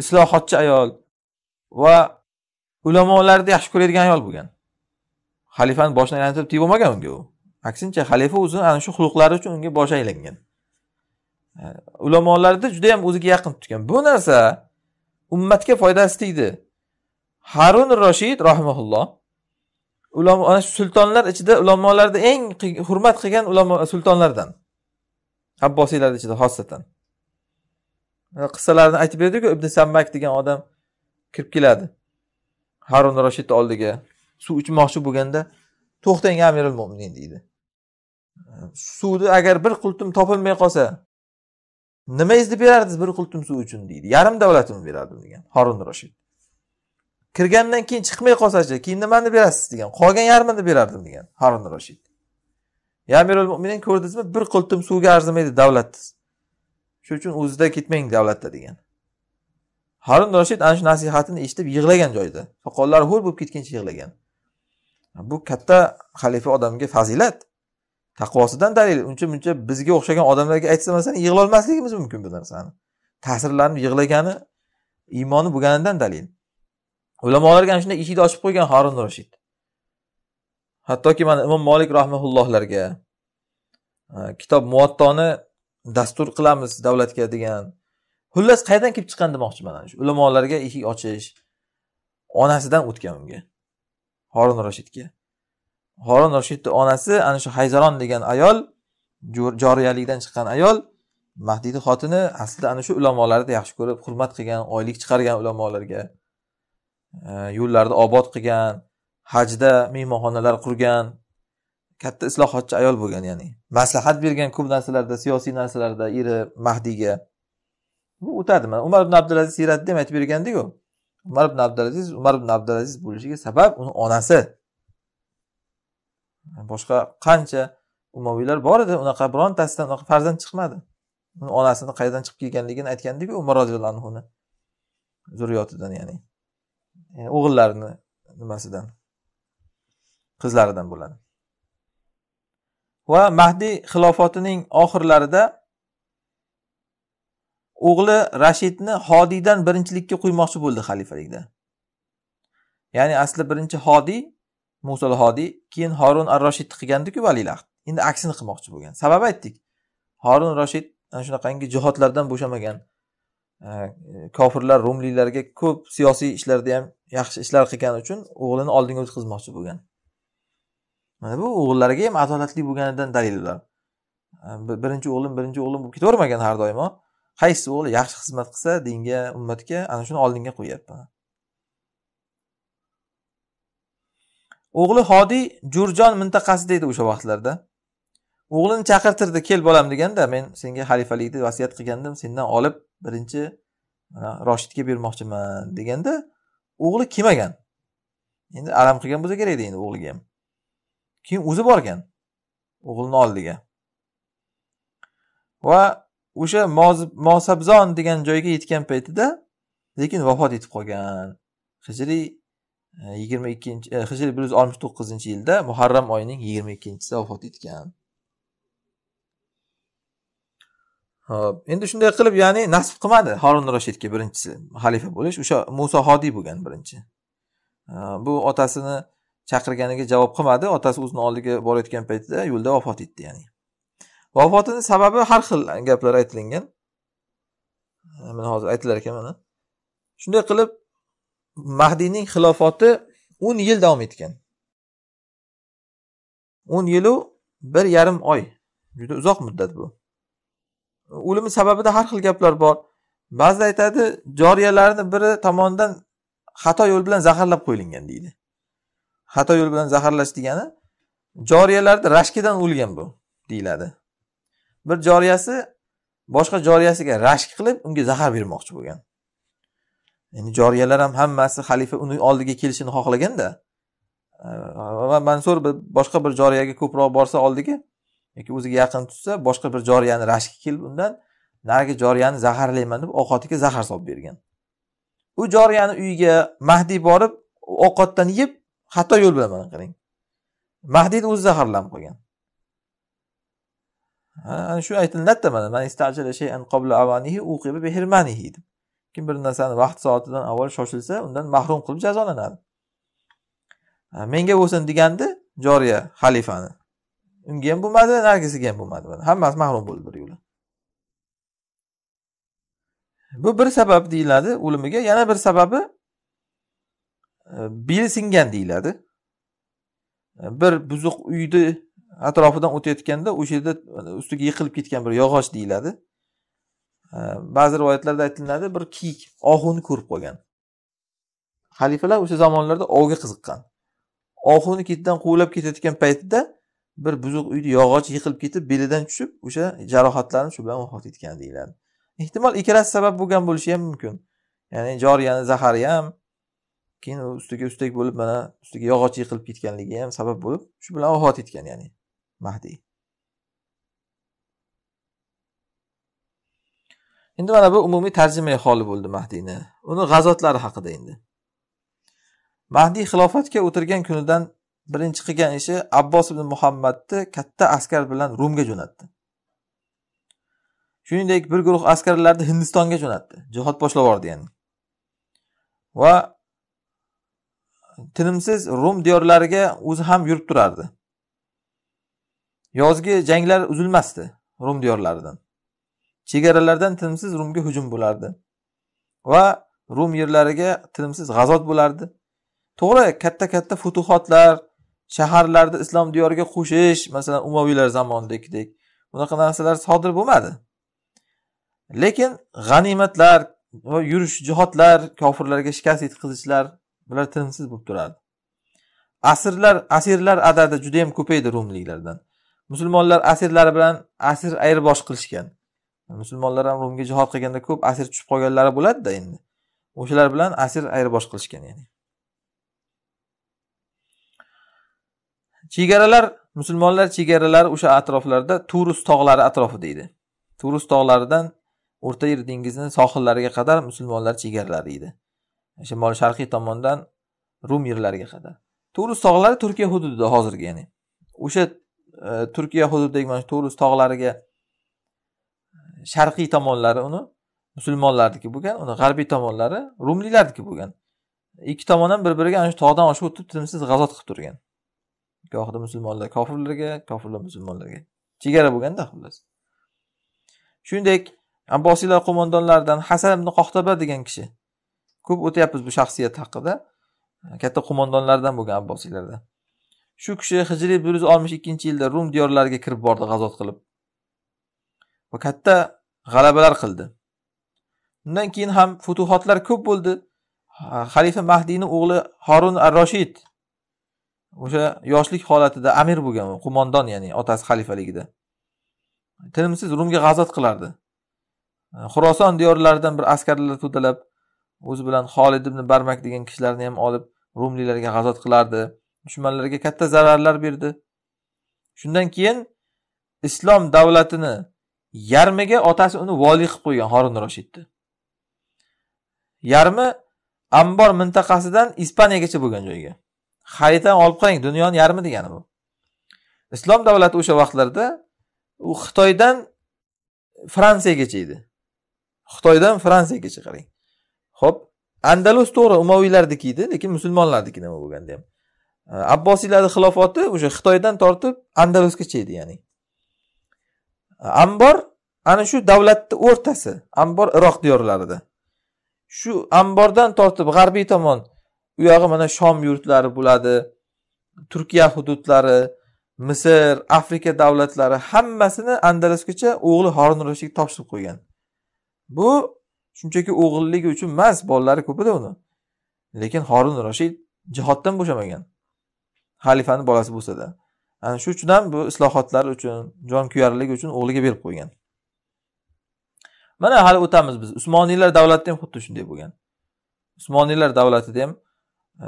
islohotchi ayol va ulamolarni yaxshi ko'radigan ayol bo'lgan xalifani boshini aylantirib tiyib bo'lmagan unga u aksincha xalifa o'zini ana shu xulqlari uchun unga bosh aylangan ulamolarni yam o'ziga yaqin tutgan bu narsa ummatga foydasi tegdi harun roshid rahimaulloh ulamo ana shu sultonlar ichida ulamolarni eng hurmat qilgan ulamo sultonlardan abbosiylar ichida xosatan qissalarini aytib berdiku ibn sammak degan odam kirib keladi harun roshidni oldiga suv ichmoqchi bo'lganda to'xtang amirul mo'minin deydi suvni agar bir qultum topilmay qolsa izni berardingiz bir qultum suv uchun deydi yarim davlatimni berardim degan harun roshid kirgandan keyin chiqmay qolsachi keyin nimani berasiz degan qolgan yarmini berardim degan harun roshid ya amirul mo'minin ko'rdingizmi bir qultum suvga arzimaydi davlat shuning uchun o'zida ketmang davlatda degan harun roshid ana shu nasihatini eshitib yig'lagan joyida soqollari ho'l bo'lib ketguncha yig'lagan bu katta xalifa odamga fazilat taqvosidan dalil uncha muncha bizga o'xshagan odamlarga aytsa masalan yig'lolmasligimiz mumkin bu narsani ta'sirlanib yig'lagani iymoni bo'lganidan dalil ulamolarga ana shunday eshikni ochib qo'ygan horun roshid hattoki mana imom molik rahmaullohlarga kitob muvattoni dastur qilamiz davlatga degan xullas qayerdan kelib chiqqan demoqchiman ana shu ulamolarga eshik ochish onasidan o'tgan unga horun roshidga horun roshidni onasi ana shu hayzaron degan ayol joriyalikdan chiqqan ayol mahdiyni xotini aslida ana shu ulamolarni yaxshi ko'rib hurmat qilgan oylik chiqargan ulamolarga Э, yo'llarni obod qilgan hajda mehmonxonalar qurgan katta islohotchi ayol bo'lgan ya'ni maslahat bergan ko'p narsalarda siyosiy narsalarda eri mahdiyga bu mana umar ibn abdulaziz siyratida ham aytib bergandiku umar ibn abdulaziz umar ibn abdulaziz bo'lishiga sabab uni onasi boshqa qancha umaviylar bor edi unaqa birontasidan unaqa farzand chiqmadi uni onasini qayerdan chiqib kelganligini aytgandiku umar roziyallohu anhuni zurriyotidan ya'ni E, o'g'illarini nimasidan qizlaridan bo'ladi va mahdiy xilofatining oxirlarida o'g'li rashidni hodiydan birinchilikka qo'ymoqchi bo'ldi xalifalikda ya'ni asli birinchi hodiy musol hodiy keyin horun ar roshidni qilgandiku valilaxt endi aksini qilmoqchi bo'lgan sabab aytdik horun roshid ana shunaqangi jihodlardan bo'shamagan Э, kofirlar rumliklarga ko'p siyosiy ishlarda ham yaxshi ishlar qilgani uchun o'g'lini oldinga o'tkazmoqchi bo'lgan mana bu o'g'illariga ham adolatli bo'lganidan dalil ular birinchi o'g'lim birinchi o'g'lim bo'lib ketavermagan har doim qaysi o'g'li yaxshi xizmat qilsa dinga ummatga ana shuni oldinga qo'yyapti o'g'li hodiy jurjon mintaqasida edi o'sha vaqtlarda o'g'lini chaqirtirdi kel bolam deganda men senga xalifalikni vasiyat qilgandim sendan olib birinchi roshidga bermoqchiman deganda o'g'li kelmagan endi alam qilgan bo'lsa kerak endi o'g'liga ham keyin o'zi borgan o'g'lini oldiga va o'sha mosabzon degan joyga yetgan paytida lekin vafot etib qolgan hijriy e, yigirma ikkinchi e, hijriy bir yuz oltmish to'qqizinchi yilda muharram oyining yigirma ikkinchisida vafot etgan ho'p endi shunday qilib ya'ni nasib qilmadi horun roshidga birinchisi xalifa bo'lish o'sha muso hodiy bo'lgan birinchi bu otasini chaqirganiga javob qilmadi otasi o'zini oldiga borayotgan paytida yo'lda vafot etdi ya'ni vafotini sababi har xil gaplar aytilingan mana hozir aytilar ekan mana shunday qilib mahdiyning xilofati o'n yil davom etgan o'n yilu bir yarim oy juda uzoq muddat bu o'limi sababida har xil gaplar bor ba'zida aytadi joriyalarni biri tomonidan xato yo'l bilan zaharlab qo'yilgan deydi xato yo'l bilan zaharlash degani joriyalarda rashkidan o'lgan bu deyiladi bir joriyasi boshqa joriyasiga rashk qilib unga zahar bermoqchi bo'lgan endi joriyalar ham hammasi xalifa uni oldiga kelishini xohlaganda mansur boshqa bir joriyaga ko'proq borsa oldiga yoki o'ziga yaqin tutsa boshqa bir joriyani rashki kelib undan narigi joriyani zaharlayman deb ovqatiga zahar solib bergan u joriyani uyiga mahdiy borib ovqatdan yeb xato yo'l bilan mana qarang mahdiyni o'zi zaharlanib qolgan ana shu aytilyapti mana kim bir narsani vaqt soatidan avval shoshilsa undan mahrum qilib jazolanadi menga bo'lsin degandi joriya xalifani unga ham bo'lmadi narigisiga ham bo'lmadi hammasi mahrum bo'ldi bir yo'la bu bir sabab deyiladi o'limiga yana bir sababi e, beli singan deyiladi e, bir buzuq uyni atrofidan o'tayotganda o'sha yerda e, ustiga yiqilib ketgan bir yog'och deyiladi ba'zi rivoyatlarda aytiladi bir kiyik ohuni ko'rib qolgan xalifalar o'sha zamonlarda ovga qiziqqan ohuni ketidan quvlab ketayotgan paytida bir buzuq uyni yog'och yiqilib ketib belidan tushib o'sha jarohatlanib shu bilan vafot etgan deyiladi ehtimol ikkalasi sabab bo'lgan bo'lishi ham mumkin ya'ni joriyani zahari ham keyin u ustiga ustak bo'lib mana ustiga yog'och yiqilib ketganligi ham sabab bo'lib shu bilan vafot etgan ya'ni mahdiy endi mana bu umumiy tarjima holi bo'ldi mahdiyni uni g'azotlari haqida endi mahdiy xilofatga o'tirgan kunidan birinchi qilgan ishi abbos ibn muhammadni katta askar bilan rumga jo'natdi shuningdek bir guruh askarlarni hindistonga jo'natdi jihod boshlab yubordi ya'ni va tinimsiz rum diyorlariga o'zi ham yurib turardi yozgi janglar uzilmasdi rum diyorlaridan chegaralardan tinimsiz rumga hujum bo'lardi va rum yerlariga tinimsiz g'azot bo'lardi to'g'ri katta katta futuhotlar shaharlarni islom diyoriga qo'shish masalan umaviylar zamonidagidek bunaqa narsalar sodir bo'lmadi lekin g'animatlar va yurish jihodlar kofirlarga shikast yetkazishlar bular tinimsiz bo'lib turadi asirlar asirlar adadi juda yam ko'paydi rumliklardan musulmonlar asirlari bilan asir ayirbosh qilishgan musulmonlar ham rumga jihod qilganda ko'p asir tushib qolganlari bo'ladida endi o'shalar bilan asir ayirbosh qilishgan ya'ni chegaralar musulmonlar chegaralari o'sha atroflarda turus tog'lari atrofi deydi turus tog'laridan o'rta yer dengizini sohillariga qadar musulmonlar chegaralari edi shimol sharqiy tomondan rum yerlariga qadar turus tog'lari turkiya hududida hozirgi ya'ni o'sha e, turkiya hududidagi mana shu turus tog'lariga e, sharqiy tomonlari uni musulmonlarniki bo'lgan uni g'arbiy tomonlari rumliklarniki bo'lgan ikki tomon ham bir biriga ana shu tog'dan oshib o'tib tinimsiz g'azot qilib turgan gohida musulmonlar kofirlarga kofirlar musulmonlarga chegara bo'lganda xullas shuningdek abbosiylar qo'mondonlaridan hasan ibn qohtaba degan kishi ko'p o'tyapmiz bu shaxsiyat haqida katta qo'mondonlardan bo'lgan abbosiylardan shu kishi hijriy bir yuz oltmish ikkinchi yilda rum diyorlariga kirib bordi g'azot qilib va katta g'alabalar qildi undan keyin ham futuhotlar ko'p bo'ldi xalifa mahdiyni o'g'li horun ar roshid o'sha yoshlik holatida amir bo'lgan u qo'mondon ya'ni otasi xalifaligida tinimsiz rumga g'azot qilardi e, xuroson diyorlaridan bir askarlar to'dalab o'zi bilan xolid ibn barmak degan kishilarni ham olib rumliklarga g'azot qilardi dushmanlarga katta zararlar berdi shundan keyin islom davlatini yarmiga otasi uni voliy qilib qo'ygan horun roshidni yarmi ambor mintaqasidan ispaniyagacha bo'lgan joyga xaritani olib qarang dunyoni yarmi degani bu islom davlati o'sha vaqtlarda u xitoydan fransiyagacha edi xitoydan fransiyagacha qarang ho'p andalus to'g'ri umaviylarniki edi lekin musulmonlarniki nima bo'lganda ham abbosiylarni xilofoti o'sha xitoydan tortib andalusgacha edi ya'ni ambor ana shu davlatni o'rtasi ambor iroq diyorlarida shu ambordan tortib g'arbiy tomon u yog'i mana shom yurtlari bo'ladi turkiya hududlari misr afrika davlatlari hammasini andalusgacha o'g'li horun rashidga topshirib qo'ygan bu shunchaki o'g'illigi uchun emas bolalari ko'p edi uni lekin horun rashid jihoddan bo'shamagan xalifani bolasi bo'lsada ana shu uchun ham bu islohotlar uchun jonkuyarlik uchun o'g'liga berib qo'ygan mana hali o'tamiz biz usmoniylar davlatida ham xuddi shunday bo'lgan usmoniylar davlatida ham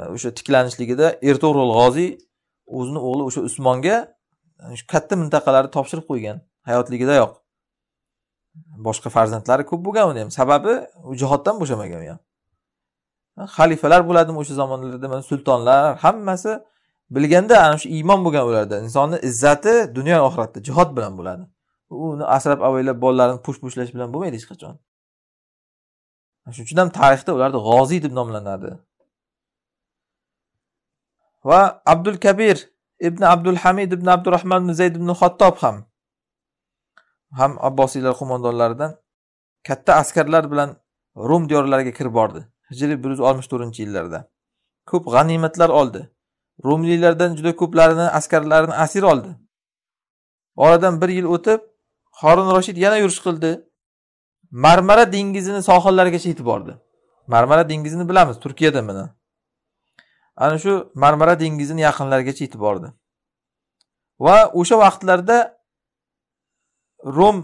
o'sha tiklanishligida ertuğrul g'oziy o'zini o'g'li o'sha usmonga katta mintaqalarni topshirib qo'ygan hayotligidayoq boshqa farzandlari ko'p bo'lgan uni ham sababi u jihoddan bo'shamagan u ham xalifalar bo'ladimi o'sha zamonlarda mana sultonlar hammasi bilganda ana shu iymon bo'lgan ularda insonni izzati dunyo oxiratda jihod bilan bo'ladi uni asrab avaylab bolalarini push pushlash bilan bo'lmaydi hech qachon shuning uchun ham tarixda ularni g'oziy deb nomlanadi va abdul kabir ibn abdul hamid ibn abdurahmon ibn zayd ibn xattob ham ham abbosiylar qo'mondonlaridan katta askarlar bilan rum diyorlariga kirib bordi hijriy bir yuz oltmish to'rtinchi yillarda ko'p g'animatlar oldi rumliklardan juda ko'plarini askarlarini asir oldi oradan bir yil o'tib horun roshid yana yurish qildi marmara dengizini sohillarigacha yetib bordi marmara dengizini bilamiz turkiyada mana ana shu marmara dengizini yaqinlarigacha yetib bordi va o'sha vaqtlarda rom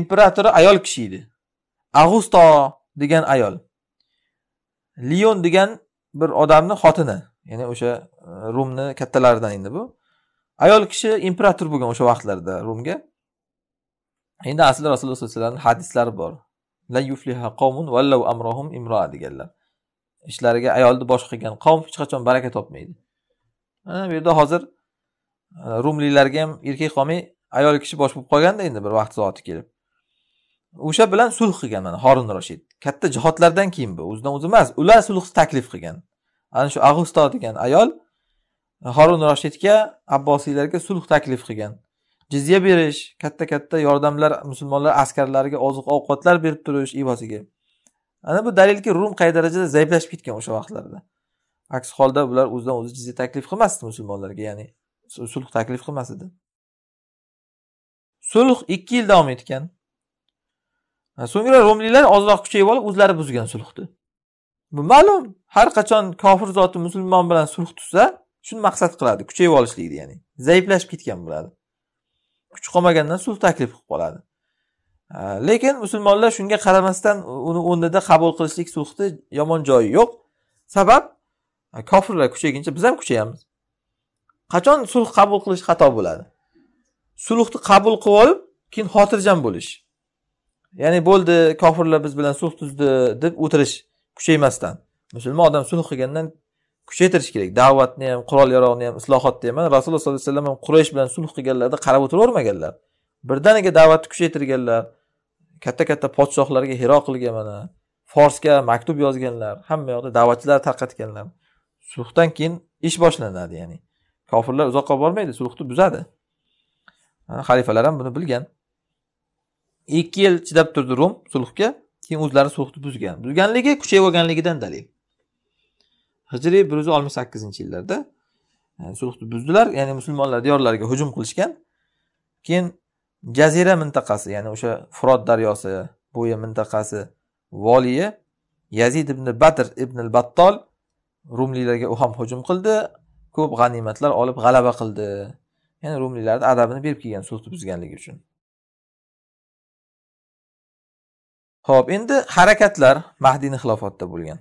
imperatori ayol kishi edi ag'usto degan ayol lion degan bir odamni xotini ya'ni o'sha e, romni kattalaridan endi bu ayol kishi imperator bo'lgan o'sha vaqtlarda romga endi aslida rasululloh sallallohu alayhi vasallamni hadislari bor la yufliha qavmun vallau amrohum imro deganlar ishlariga ayolni bosh qilgan qavm hech qachon baraka topmaydi mana bu yerda hozir e, rumliklarga ham erkak qolmay ayol kishi bosh bo'lib qolganda endi bir vaqt zoti kelib o'sha bilan sulh qilgan mana horun roshid katta jihodlardan keyin bu o'zidan o'zi emas ular sulh taklif qilgan ana shu ag'usto degan ayol e, horun roshidga abbosiylarga sulh taklif qilgan jizya berish katta katta yordamlar musulmonlar askarlariga oziq ovqatlar berib turish evaziga ana bu dalilki rum qay darajada zaiflashib ketgan o'sha vaqtlarda aks holda ular o'zidan o'zi jizya taklif qilmasdi musulmonlarga ya'ni sulh taklif qilmas edi sulh ikki yil davom etgan so'ngra romliklar ozroq kuchayib olib o'zlari buzgan sulhni bu ma'lum har qachon kofir zoti musulmon bilan sulh tuzsa shuni maqsad qiladi kuchayib olishlikni ya'ni zaiflashib ketgan bo'ladi kuch qolmagandan sulh taklif qilib qoladi Э, lekin musulmonlar shunga qaramasdan uni o'rnida qabul qilishlik sulhni yomon joyi yo'q sabab e, kofirlar kuchayguncha biz ham kuchayamiz qachon sulh qabul qilish xato bo'ladi sulhni qabul qilib olib keyin xotirjam bo'lish ya'ni bo'ldi kofirlar biz bilan sulh tuzdi deb o'tirish kuchaymasdan musulmon odam sulh qilgandan kuchaytirish kerak da'vatni ham qurol yarog'ni ham islohotni ham rasululloh sollallohu alayhi vasallam ham quraysh bilan sulh qilganlarda qarab o'tiravermaganlar birdaniga da'vatni kuchaytirganlar katta katta podshohlarga qilgan mana forsga maktub yozganlar hamma yoqda da'vatchilar tarqatganlar sulhdan keyin ish boshlanadi ya'ni kofirlar uzoqqa bormaydi sulhni buzadi xalifalar ham buni bilgan ikki yil chidab turdi rum sulhga keyin o'zlari sulhni buzgan buzganligi kuchayib olganligidan dalil hijriy bir yuz oltmish sakkizinchi yillarda e, sulhni buzdilar ya'ni musulmonlar diyorlariga hujum qilishgan keyin jazira mintaqasi ya'ni o'sha furot daryosi bo'yi mintaqasi voliyi yazid ibn badr ibn battol rumliylarga u ham hujum qildi ko'p g'animatlar olib g'alaba qildi ya'ni rumliylarni adabini berib kelgan sulhni buzganligi uchun ho'p endi harakatlar mahdiyni xilofatda bo'lgan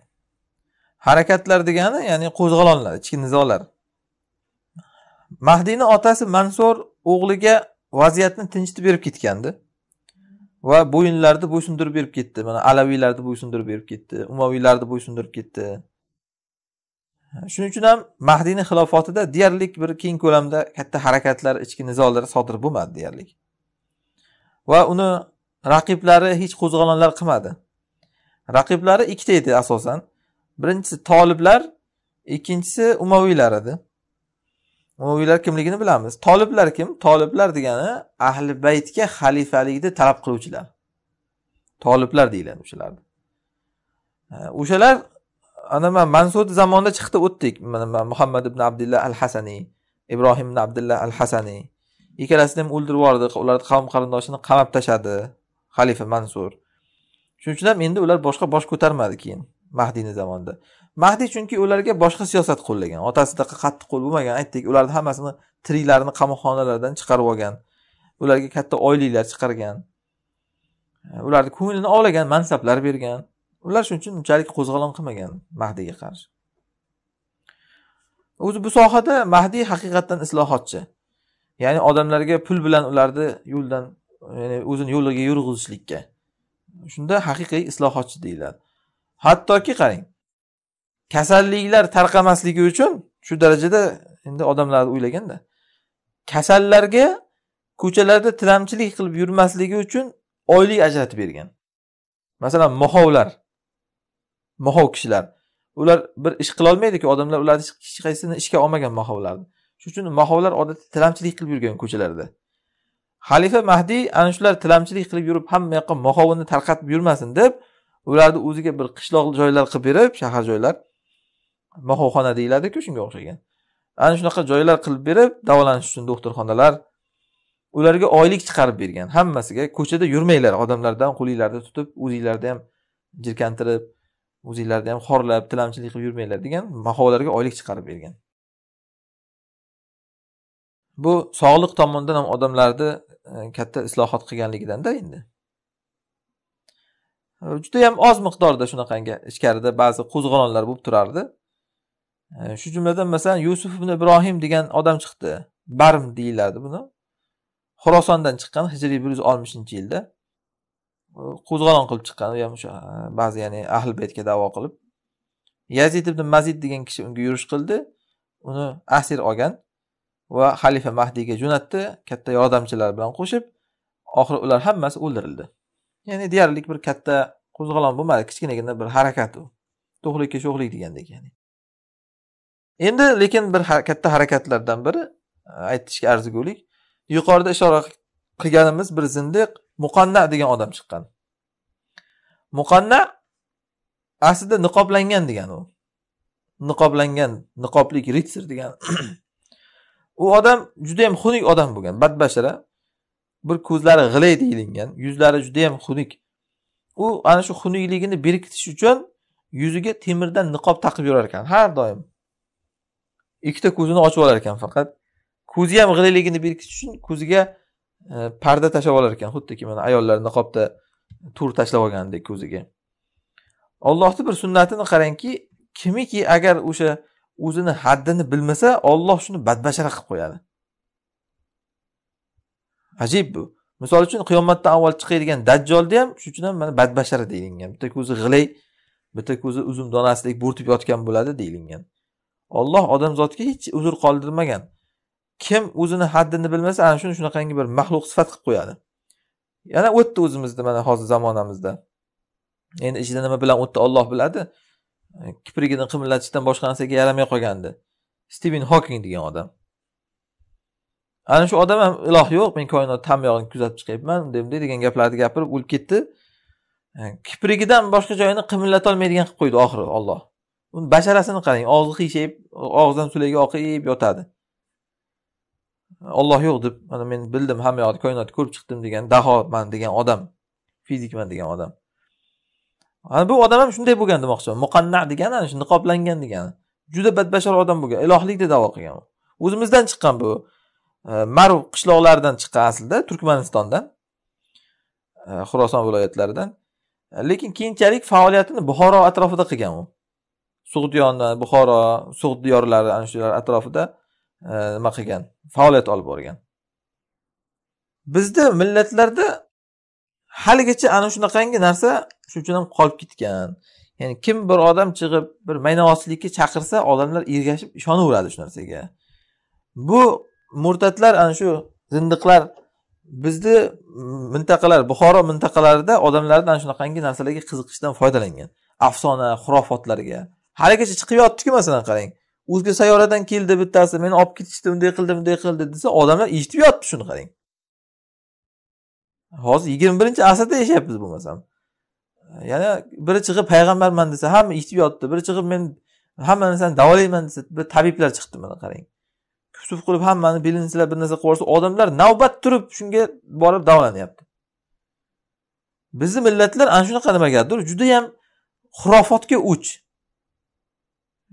harakatlar degani ya'ni qo'zg'olonlar ichki nizolar mahdiyni otasi mansur o'g'liga vaziyatni tinchitib berib ketgandi va bo'yinlarni bo'ysundirib berib ketdi mana alaviylarni bo'ysundirib berib ketdi umaviylarni bo'ysundirib ketdi shuning uchun ham mahdiyni xilofatida deyarli bir keng ko'lamda katta harakatlar ichki nizolar sodir bo'lmadi deyarli va uni raqiblari hech qo'zg'olonlar qilmadi raqiblari ikkita edi asosan birinchisi toliblar ikkinchisi umaviylar edi umaviylar kimligini bilamiz toliblar kim toliblar degani ahli baytga xalifalikni talab qiluvchilar toliblar deyiladi o'shalarni o'shalar nima mansud zamonda chiqdi o'tdik mana muhammad ibn abdullah al hasaniy ibrohim ibn abdullah al hasaniy ikkalasini ham o'ldirib yubordi ularni qavm qarindoshini qamab tashladi xalifa mansur shuning uchun ham endi ular boshqa bosh ko'tarmadi keyin mahdiyni zamonida mahdiy chunki ularga boshqa siyosat qo'llagan otasidaqa qattiq qo'l bo'lmagan aytdik ularni hammasini tiriklarini qamoqxonalardan chiqarib olgan ularga katta oyliklar chiqargan ularni ko'nglini ovlagan mansablar bergan ular shuning uchun unchalik qo'zg'olon qilmagan mahdiyga qarshi o'zi bu sohada mahdiy haqiqatdan islohotchi ya'ni odamlarga pul bilan ularni yo'ldan ya'ni o'zini yo'liga yurg'izishlikka shunda haqiqiy islohotchi deyiladi hattoki qarang kasalliklar tarqamasligi uchun shu darajada endi odamlar o'ylaganda kasallarga ko'chalarda tilamchilik qilib yurmasligi uchun oylik ajratib bergan masalan mohovlar mohov kishilar ular bir ish qilolmaydiku odamlar ularni hech qaysini ishga olmagan mahovlarni shuning uchun mahovlar odatda tilamchilik qilib yurgan ko'chalarda xalifa mahdiy ana shular tilamchilik qilib yurib hamma yoqqa mahovini tarqatib yurmasin deb ularni o'ziga bir qishloq joylar qilib berib shahar joylar mahoxona deyiladiku shunga o'xshagan ana shunaqa joylar qilib berib davolanish uchun doktorxonalar ularga oylik chiqarib bergan hammasiga ko'chada yurmanglar odamlardan qo'linglarda tutib o'zinglarni ham jirkantirib o'zinglarni ham xorlab tilamchilik qilib yurmanglar degan maholarga oylik chiqarib bergan bu sog'liq tomondan ham odamlarni e, katta islohot qilganligidanda endi judayam oz miqdorda shunaqangi ichkarida ba'zi qo'zg'olonlar bo'lib turardi shu jumladan masalan yusuf ibn ibrohim degan odam chiqdi barm deyiladi buni xurosondan chiqqan hijriy bir yuz oltmishinchi yilda qo'zg'olon qilib chiqqan u ham o'sha ba'zi ya'ni ahli baytga davo qilib yazid ibn mazid degan kishi unga yurish qildi uni asir olgan va xalifa mahdiyga jo'natdi katta yordamchilar bilan qo'shib oxiri ular hammasi o'ldirildi ya'ni deyarli bir katta qo'zg'olon bo'lmadi kichkinagina bir harakat u to'qlikka sho'xlik degandek ya'ni endi lekin bir katta harakatlardan biri e, aytishga arzigulik yuqorida ishora qilganimiz bir zindiq muqanna degan odam chiqqan muqanna aslida niqoblangan degani u niqoblangan niqoblik ritsar degan u odam judayam xunuk odam bo'lgan badbashara bir ko'zlari g'ilay deyilgan yuzlari judayam xunuk u ana shu xunukligini berkitish uchun yuziga temirdan niqob taqib yurar ekan har doim ikkita ko'zini ochib olar ekan faqat ko'zi ham g'iliyligini berkitish uchun ko'ziga e, parda tashlab olar ekan xuddiki mana ayollar niqobda tur tashlab olgandek ko'ziga ollohni bir sunnatini qarangki kimiki agar o'sha o'zini haddini bilmasa olloh shuni badbashara qilib qo'yadi ajib bu misol uchun qiyomatdan avval chiqadigan dajjolni ham shuning uchun ham mana badbashara deyilgan bitta ko'zi g'ilay bitta ko'zi uzum donasidek bo'rtib yotgan bo'ladi deyilgan olloh odamzodga hech uzr qoldirmagan kim o'zini haddini bilmasa ana shuni shunaqangi bir maxluq sifat qilib qo'yadi yana o'tdi o'zimizni mana hozir zamonamizda endi ichida nima bilan o'tdi olloh biladi kiprigini qimirlatishdan boshqa narsaga yaramay qolgandi stiven hoking degan odam ana shu odam ham iloh yo'q men koinot hamyog'ini kuzatib chiqyapman bunday degan gaplarni gapirib o'lib ketdi kiprigidan boshqa joyini qimirlatolmaydigan qilib qo'ydi oxiri olloh uni basharasini qarang og'zi qiyshayib og'zidan sulagi oqib yotadi olloh yo'q deb mana men bildim hamma yoqni koinotni ko'rib chiqdim degan dahoman degan odam fizikman degan odam ana bu odam ham shunday bo'lgan demoqchiman muqanna degani ana shu niqoblangan degani juda badbashar odam bo'lgan ilohlikni davo qilgan u o'zimizdan chiqqan bu e, maru qishloqlaridan chiqqan aslida turkmanistondan e, xuroson viloyatlaridan e, lekin keyinchalik faoliyatini buxoro atrofida qilgan u sug'diyonni buxoro sug'd diyorlari ana shular atrofida e, nima qilgan faoliyat olib borgan bizda millatlarda haligacha ana shunaqangi narsa shuning uchun ham qolib ketgan ya'ni kim bir odam chiqib bir maynavozchilikka chaqirsa odamlar ergashib ishonaveradi shu narsaga bu murtadlar ana shu zindiqlar bizni mintaqalar buxoro mintaqalarida odamlarni ana shunaqangi narsalarga qiziqishdan foydalangan afsona xurofotlarga haligacha chiqib yotibdiku masalan qarang o'zga sayyoradan keldi bittasi meni olib ketishdi unday qildi bunday qildi desa odamlar eshitib yotibdi shuni qarang hozir yigirma birinchi asrda yashayapmiz bo'lmasam yana biri chiqib payg'ambarman desa hamma eshitib yotibdi biri chiqib men hamma narsani davolayman desa bir tabiblar chiqdi mana qarang kusuf qilib hammani silab bir narsa qilib yuborsa odamlar navbat turib shunga borib davolanyapti bizni millatlar ana shunaqa nimagadir judayam xurofotga o'ch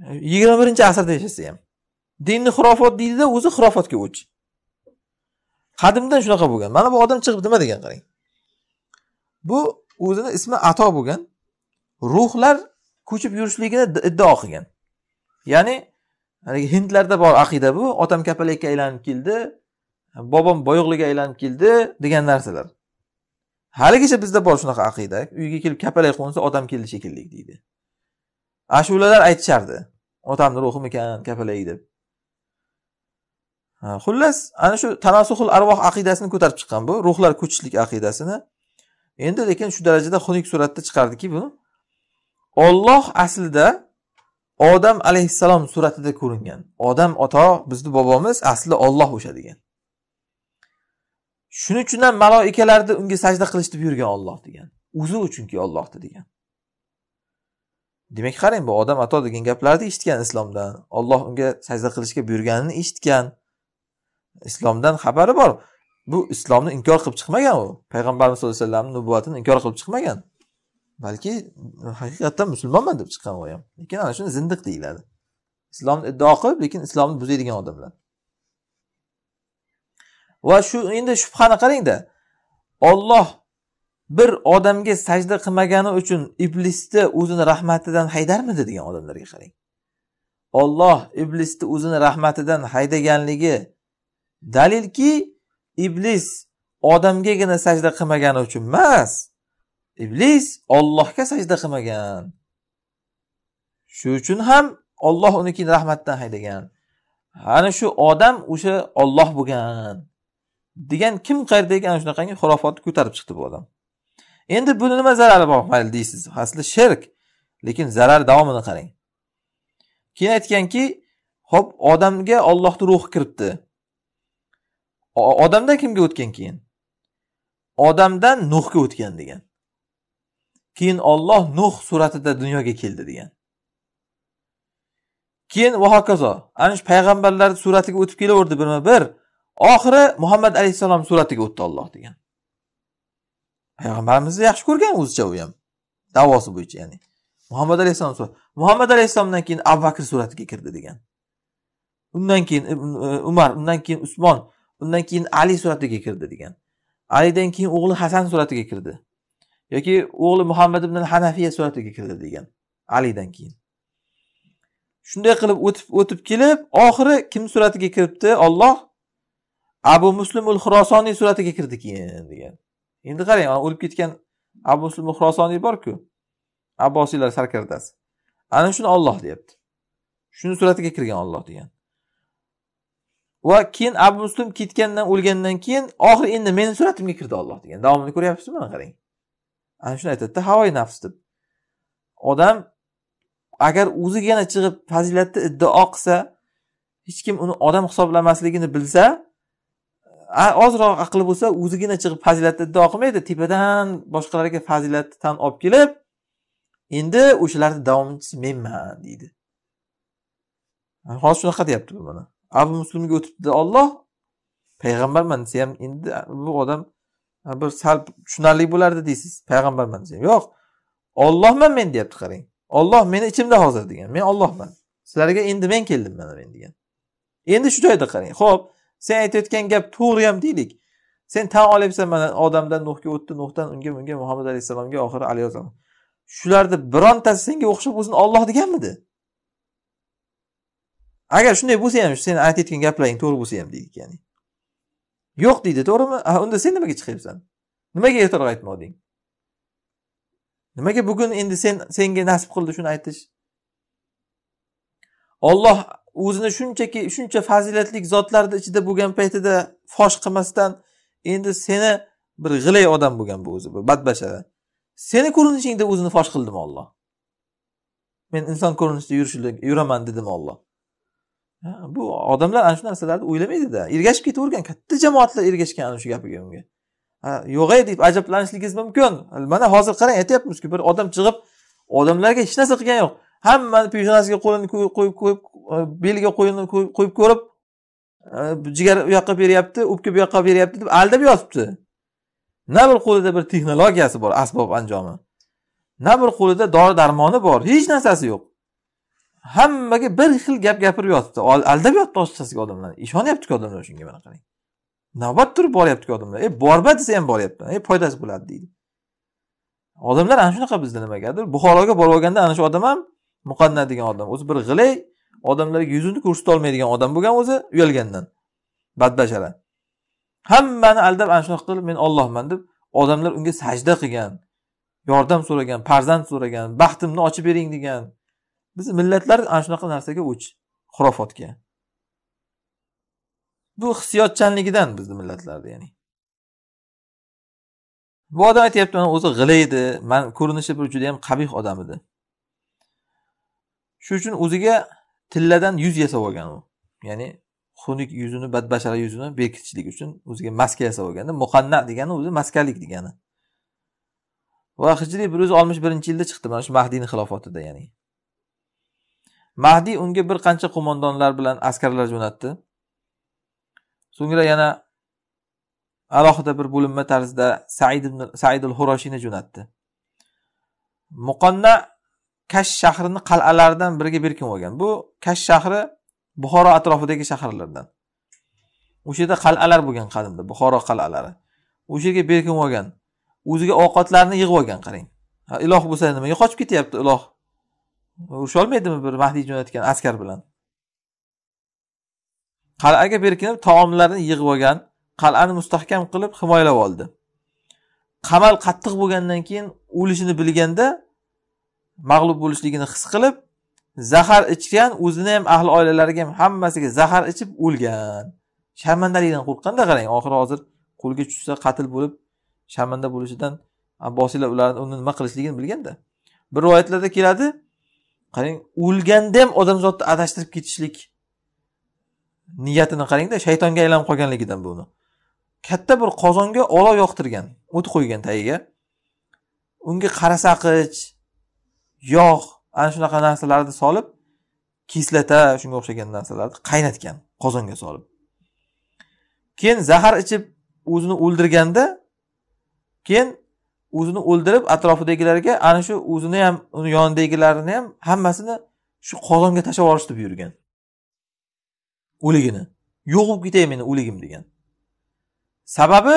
yigirma birinchi asrda yashasa ham dinni xurofot deydida o'zi xurofotga o'ch qadimdan shunaqa bo'lgan mana bu odam chiqib nima degan qarang bu o'zini ismi ato bo'lgan ruhlar ko'chib yurishligini iddao qilgan ya'ni haligi hindlarda bor aqida bu otam kapalakka aylanib keldi bobom boyug'liga aylanib keldi degan narsalar haligacha bizda bor shunaqa aqida uyga kelib kapalak qo'nsa otam keldi shekilli deydi ashulalar aytishardi otamni ruhim ekan kapalay deb xullas ana shu tanasuhul arvoh aqidasini ko'tarib chiqqan bu ruhlar ko'chishlik aqidasini endi lekin shu darajada xunuk suratda chiqardiki bu olloh aslida odam alayhissalom suratida ko'ringan odam ota bizni bobomiz asli olloh o'sha degan shuning uchun ham maloikalarni unga sajda qilish deb yurgan olloh degan o'zi uchunki ollohni degan demak qarang bu odam ato degan gaplarni eshitgan islomdan olloh unga sajda qilishga buyurganini eshitgan islomdan xabari bor bu islomni inkor qilib chiqmagan u payg'ambarimiz sallallohu alayhi vasallamni nubuvatini inkor qilib chiqmagan balki haqiqatdan musulmonman deb chiqqan u ham lekin ana shuni zindiq deyiladi islomni iddao qilib lekin islomni buzadigan odamlar va shu endi shubhani qarangda olloh bir odamga sajda qilmagani uchun iblisni o'zini rahmatidan haydarmidi degan odamlarga qarang olloh iblisni o'zini rahmatidan haydaganligi dalilki iblis odamgagina sajda qilmagani uchun emas iblis ollohga sajda qilmagan shu uchun ham olloh uni keyin rahmatdan haydagan ana shu odam o'sha olloh bo'lgan degan kim qayerda ekan ana shunaqangi xurofotni ko'tarib chiqdi bu odam endi buni nima zarari bor mayli deysiz asli shirk lekin zarar davomini qarang keyin aytganki ho'p odamga ollohni ruhi kiribdi odamdan kimga o'tgan keyin odamdan nuhga o'tgan degan keyin olloh nuh suratida dunyoga keldi degan keyin va hokazo ana shu payg'ambarlar suratiga o'tib kelaverdi birma bir oxiri muhammad alayhissalom suratiga o'tdi olloh degan payg'ambarimizni yaxshi ko'rgan o'zicha u ham davosi bo'yicha ya'ni muhammad alayhissalom muhammad alayhissalomdan keyin abu bakr suratiga kirdi degan undan keyin e, umar undan keyin usmon undan keyin ali suratiga kirdi degan alidan keyin o'g'li hasan suratiga kirdi yoki o'g'li muhammad ibn hanafiya suratiga kirdi degan alidan keyin shunday qilib o'tib o'tib kelib oxiri kim suratiga kiribdi olloh abu muslimul xurosoniy suratiga kirdi keyin degan endi qarang o'lib ketgan abu muslim xurosoniy borku abbosiylar sarkardasi ana shuni olloh deyapti shuni suratiga kirgan olloh degan va keyin abu muslim ketgandan o'lgandan keyin oxiri endi meni suratimga kirdi olloh degan davomini ko'ryapsizmi mana qarang ana shuni aytadida havoyi nafs deb odam agar yana chiqib fazilatni iddao qilsa hech kim uni odam hisoblamasligini bilsa ozroq aqli bo'lsa o'zigina chiqib fazilatni iddao qilmaydi tepadan boshqalarga fazilatni tan olib kelib endi o'shalarni davomchisi menman deydi hozir shunaqa deyapti bu mana abu muslimga o'tibdi olloh payg'ambarman desa ham endi bu odam bir sal tushunarli bo'lardi deysiz payg'ambarman desa yo'q ollohman men deyapti qarang olloh meni ichimda hozir degan men ollohman sizlarga endi men keldim mana men degan endi shu joyda qarang ho'p sen aytayotgan gap to'g'ri ham deylik sen tan olyapsan mana odamdan nuhga o'tdi nuhdan unga bunga muhammad alayhissalomga oxiri ali alayhissalom shularni birontasi senga o'xshab o'zini olloh deganmidi agar shunday bo'lsa ham sen aytayotgan gaplaring to'g'ri bo'lsa ham deylik ya'ni yo'q deydi to'g'rimi ah, unda sen nimaga chiqyapsan nimaga ertaroq aytmading nimaga bugun endi sen senga nasib qildi shuni aytish olloh o'zini shunchaki shuncha fazilatli zotlarni ichida bo'lgan paytida fosh qilmasdan endi seni bir g'ilay odam bo'lgan bu o'zi badbashara seni ko'rinishingda o'zini fosh qildimi olloh men inson ko'rinishida yuraman dedimi olloh bu odamlar ana shu narsalarni o'ylamaydida ergashib ketavergan katta jamoatlar ergashgan ana shu gapiga unga yo'g'ay deb ajablanishligingiz mumkin mana hozir qarang aytyapmizku bir odam chiqib odamlarga hech narsa qilgani yo'q hammani peshonasiga qo'lini qo'yib qo'yib beliga qo'yinni qo'yib ko'rib e, jigar u yoqqa beryapti o'pka bu yoqqa beryapti deb aldab yotibdi na bir qo'lida bir texnologiyasi bor asbob anjomi na bir qo'lida dori darmoni bor hech narsasi yo'q hammaga bir xil gap gapirib yotibdi aldab yotibdi ochiqchasiga odamlar ishonyaptiku odamlar shunga mana qarang navbat turib boryaptiku odamlar e borma desa ham boryapti e foydasi bo'ladi deydi odamlar ana shunaqa bizda nimagadir buxoroga borib olganda ana shu odam ham muqanna degan odam o'zi bir g'ilay odamlarga yuzini ko'rsata olmaydigan odam bo'lgan o'zi uyalgandan badbashara hammani aldab ana shunaqa qilib men ollohman deb odamlar unga sajda qilgan yordam so'ragan farzand so'ragan baxtimni ochib bering degan biz millatlar ana shunaqa narsaga o'ch xurofotga bu hissiyotchanligidan bizni millatlarda ya'ni bu odam aytyapti o'zi g'ila edi man ko'rinishi bir judayam qabih odam edi shuning uchun o'ziga tilladan yuz yasab olgan u ya'ni xunuk yuzini badbashara yuzini berkitishlik uchun o'ziga maska yasab olganda muhanna degani o'zi maskalik degani va hijriy bir yuz oltmish birinchi yilda chiqdi mana shu mahdiyni xilofatida ya'ni mahdiy unga bir qancha qo'mondonlar bilan askarlar jo'natdi so'ngra yana alohida bir bo'linma tarzida said ibn saidul huroshiyni jo'natdi muqanna kash shahrini qal'alaridan biriga berkin bo'lgan bu kash shahri buxoro atrofidagi shaharlardan o'sha yerda qal'alar bo'lgan qadimda buxoro qal'alari o'sha yerga berkinib olgan o'ziga ovqatlarni yig'ib olgan qarang iloh bo'lsa nimaga qochib ketyapti iloh urusholmaydimi bir mahdiy jo'natgan askar bilan qal'aga berkinib taomlarni yig'ib olgan qal'ani mustahkam qilib himoyalab oldi qamal qattiq bo'lgandan keyin o'lishini bilganda mag'lub bo'lishligini his qilib zahar ichgan o'zini ham ahli oilalariga ham hammasiga zahar ichib o'lgan sharmandalikdan qo'rqqanda qarang oxiri hozir qo'lga tushsa qatl bo'lib sharmanda bo'lishidan abbosiylar ularni uni nima qilishligini bilganda bir rivoyatlarda keladi qarang o'lganda ham odamzodni adashtirib ketishlik niyatini qarangda shaytonga aylanib qolganligidan buni katta bir qozonga olov yoqtirgan o't qo'ygan tagiga unga qarasaqich yog' ana shunaqa narsalarni solib kislota shunga o'xshagan narsalarni qaynatgan qozonga solib keyin zahar ichib o'zini o'ldirganda keyin o'zini o'ldirib atrofidagilarga ana shu o'zini ham uni yonidagilarini ham hammasini shu qozonga tashlab yuborishni buyurgan o'ligini yo'qib ketay meni o'ligim degan sababi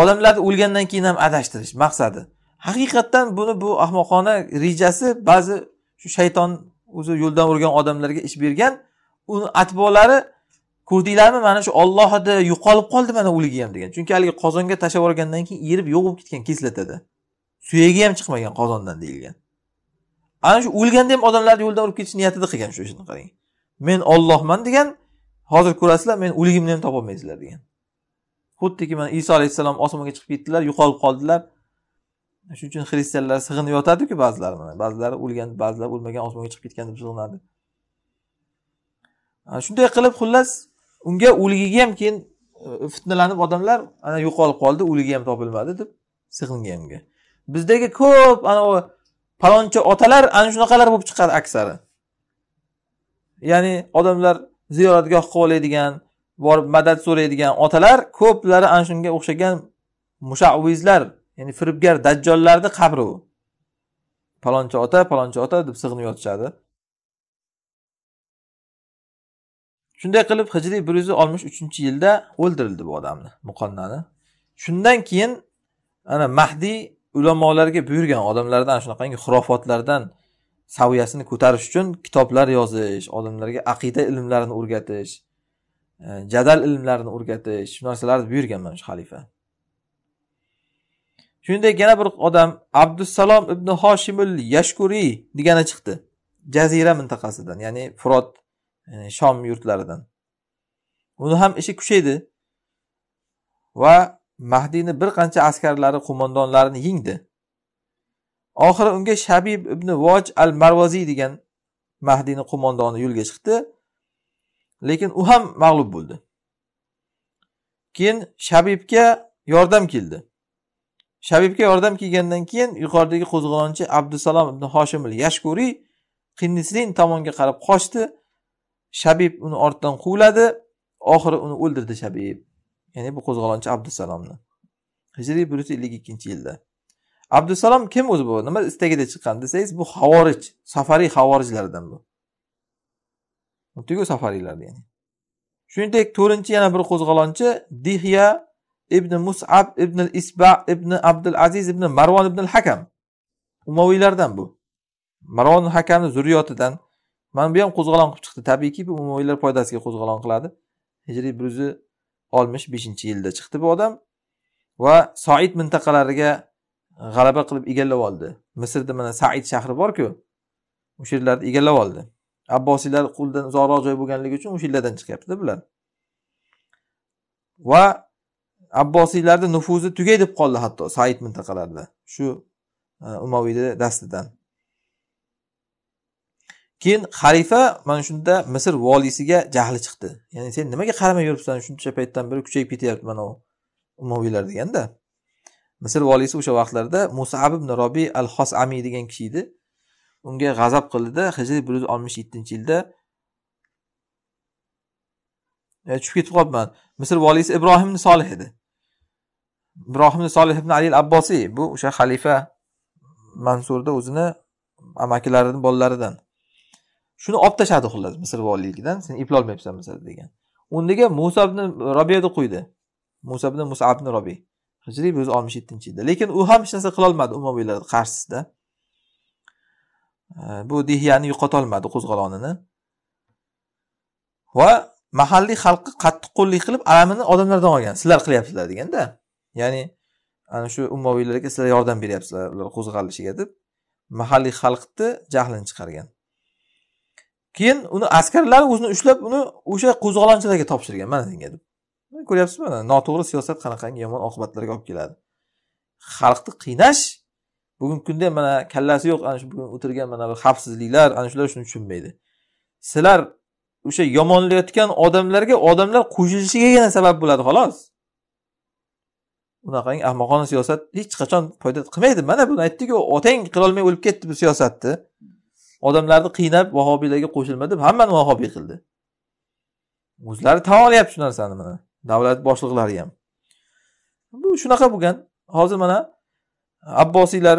odamlarni o'lgandan keyin ham adashtirish maqsadi haqiqatdan buni bu ahmoqona rejasi ba'zi shu shayton o'zi yo'ldan urgan odamlarga ish bergan uni atbolari ko'rdinglarmi mana shu ollohida yo'qolib qoldi mana o'ligi ham degan chunki haligi qozonga tashlab yuborgandan keyin erib yo'q bo'lib ketgan kislotada suyagi ham chiqmagan qozondan deyilgan ana shu o'lganda ham odamlarni yo'ldan urib ketish niyatida qilgan shu ishni qarang men ollohman degan hozir ko'rasizlar men o'ligimni ham topolmaysizlar degan xuddiki mana iso alayhissalom osmonga chiqib ketdilar yo'qolib qoldilar shuning uchun xristianlar sig'inib yotadiku ba'zilar mana ba'zilar o'lgan ba'zilar o'lmagan osmonga chiqib ketgan deb sig'inadi shunday qilib xullas unga o'ligiga ham keyin e, fitnalanib odamlar ana yo'qolib qoldi o'ligi ham topilmadi deb sig'ingan unga bizdagi ko'p ana paloncha otalar ana shunaqalar bo'lib chiqadi aksari ya'ni odamlar ziyoratgoh oladigan borib madad so'raydigan otalar ko'plari ana shunga o'xshagan mushavvizlar ya'ni firibgar dajjollarni qabri u palonchi ota palonchi ota deb sig'inib yotishadi shunday qilib hijriy bir yuz oltmish uchinchi yilda o'ldirildi bu odamni muqonnani shundan keyin ana mahdiy ulamolarga buyurgan odamlardan shunaqangi xurofotlardan saviyasini ko'tarish uchun kitoblar yozish odamlarga aqida ilmlarini o'rgatish e, jadal ilmlarini o'rgatish shu narsalarni buyurgan mana shu xalifa shuningdek yana bir odam abdussalom ibn hoshimul yashkuriy degani chiqdi jazira mintaqasidan ya'ni furot yani e, shom yurtlaridan uni ham ishi kuchaydi va mahdiyni bir qancha askarlari qo'mondonlarini yengdi oxiri unga shabib ibn voj al marvoziy degan mahdiyni qo'mondoni yo'lga chiqdi lekin u ham mag'lub bo'ldi keyin shabibga yordam keldi shabibga yordam kelgandan keyin yuqoridagi qo'zg'olonchi abdusalom ibn hoshimil yashkuriy qinnislin tomonga qarab qochdi shabib uni ortdan quvladi oxiri uni o'ldirdi shabib ya'ni bu qo'zg'olonchi abdusalomni hijriy bir yuz ellik ikkinchi yilda abdusalom kim o'zi bu nima istagida chiqqan desangiz bu havorij safariy havorijlardan bu xuddiku safariylar ya'ni shuningdek to'rtinchi yana bir qo'zg'olonchi dihya ibn musab ibn isba ibn abdul aziz ibn marvon ibn hakam umaviylardan bu marvon hakamni zurriyotidan mana bu ham qo'zg'olon qilib chiqdi tabiiyki bu umaviylar foydasiga qo'zg'olon qiladi hijriy bir yuz oltmish beshinchi yilda chiqdi bu odam va soid mintaqalariga g'alaba qilib egallab oldi misrda mana said shahri borku o'sha yerlarni egallab oldi abbosiylar qo'lidan uzoqroq joy bo'lganligi uchun o'sha yerlardan chiqyaptida bular va abbosiylarda nufuzi tugay deb qoldi hatto said mintaqalarida shu e, umaviyni dastidan keyin xalifa mana shunda misr voliysiga jahli chiqdi ya'ni sen nimaga qaramay yuribsan shuncha paytdan beri kuchayib ketyapti mana u umaviylar deganda misr voliysi o'sha vaqtlarda musab ibn robiy al xos ami degan kishi edi unga g'azab qildida hijriy bir yuz oltmish yettinchi yilda e, tushib ketib qolibman misr voliysi ibrohim solih edi ibrohim solih ibn ali al abbosiy bu o'sha xalifa mansurda o'zini amakilarini bolalaridan shuni olib tashladi xullas misr voliyligidan sen eplolmayapsan misr degan o'rniga muso ibn robiyani qo'ydi muso ibn musa ibn robiy hijriy bir yuz oltmish yettinchi yilda lekin u ham hech narsa qilolmadi umaviylar qarshisida bu dihiyani yo'qotolmadi qo'zg'olonini va mahalliy xalqqa qattiq qo'llik qilib alamini odamlardan olgan sizlar qilyapsizlar deganda ya'ni ana shu ummaviylarga sizlar yordam beryapsizlar ular qo'zg'alishiga deb mahalliy xalqni jahlini chiqargan keyin uni askarlar o'zini ushlab uni o'sha qo'zg'olonchilarga topshirgan mana senga deb ko'ryapsizmi mana noto'g'ri siyosat qanaqangi yomon oqibatlarga olib keladi xalqni qiynash bugungi kunda mana kallasi yo'q ana shu bugun o'tirgan mana bu xavfsizliklar ana shular shuni tushunmaydi sizlar o'sha yomonlayotgan odamlarga odamlar qo'shilishigagina sabab bo'ladi xolos unaqangi ahmoqona siyosat hech qachon foyda qilmaydi mana buni aytdiku otang qilolmay o'lib ketdi bu siyosatni odamlarni qiynab vahobiylarga qo'shilma deb hammani vahobiy qildi o'zlari tan olyapti shu narsani mana davlat boshliqlari ham bu shunaqa bo'lgan hozir mana abbosiylar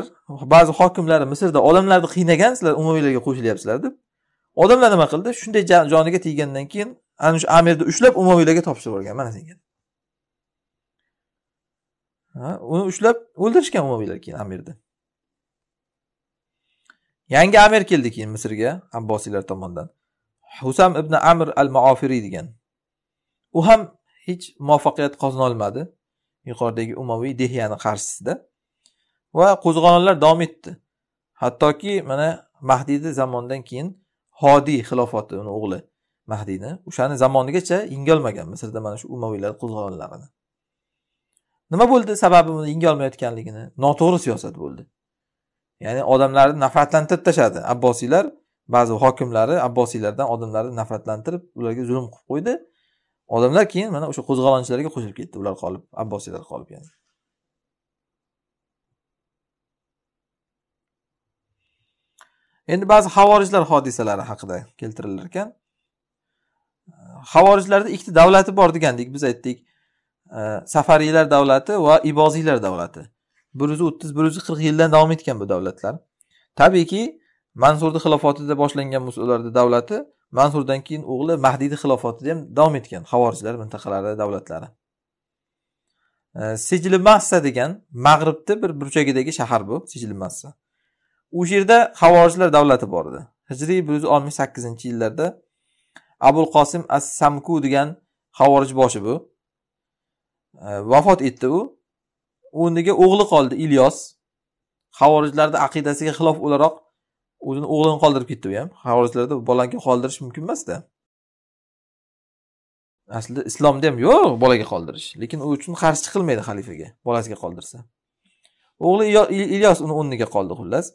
ba'zi hokimlar misrda odamlarni qiynagan sizlar umaviylarga qo'shilyapsizlar deb odamlar nima qildi shunday joniga teggandan keyin ana shu amirni ushlab umaviylarga topshirib yuborgan mana senga uni ushlab o'ldirishgan umaviylar keyin amirni yangi amir keldi keyin misrga abbosiylar tomonidan husam ibn amir al maofiriy degan u ham hech muvaffaqiyat qozona olmadi yuqoridagi umaviy dehiyani qarshisida va qo'zg'olonlar davom etdi hattoki mana mahdiyni zamonidan keyin hodiy xilofati uni o'g'li mahdiyni o'shani zamonigacha yengolmagan misrda mana shu umaviylar qo'zg'olonlarini nima bo'ldi sababi buni yengolmayotganligini noto'g'ri siyosat bo'ldi ya'ni odamlarni nafratlantirib tashladi abbosiylar ba'zi hokimlari abbosiylardan odamlarni nafratlantirib ularga zulm qilib qo'ydi odamlar keyin mana o'sha qo'zg'olonchilarga qo'shilib ketdi ular qolib abbosiylar qolib yani. endi ba'zi havorijlar hodisalari haqida keltirilar ekan havorijlarda ikkita davlati bor degandik biz aytdik safariylar davlati va iboziylar davlati bir yuz o'ttiz bir yuz qirq yildan davom etgan bu davlatlar tabiiyki mansurni xilofatida boshlangan ularni davlati mansurdan keyin o'g'li mahdiyni xilofatida ham davom etgan havorijlar mintaqalari davlatlari sijli massa degan mag'ribni bir burchagidagi shahar bu sijli massa o'sha yerda havorijlar davlati bor edi hijriy bir yuz oltmish sakkizinchi yillarda abul qosim as samku degan havorij boshi bu vafot э, etdi u o'rniga o'g'li qoldi ilyos havorijlarni aqidasiga xilof o'laroq o'zini o'g'lini qoldirib ketdi u ham havorijlarda bolaga qoldirish mumkin emasda aslida islomda ham yo'q bolaga qoldirish lekin u uchun qarshi qilmaydi xalifaga bolasiga qoldirsa o'g'li ilyos uni o'rniga qoldi xullas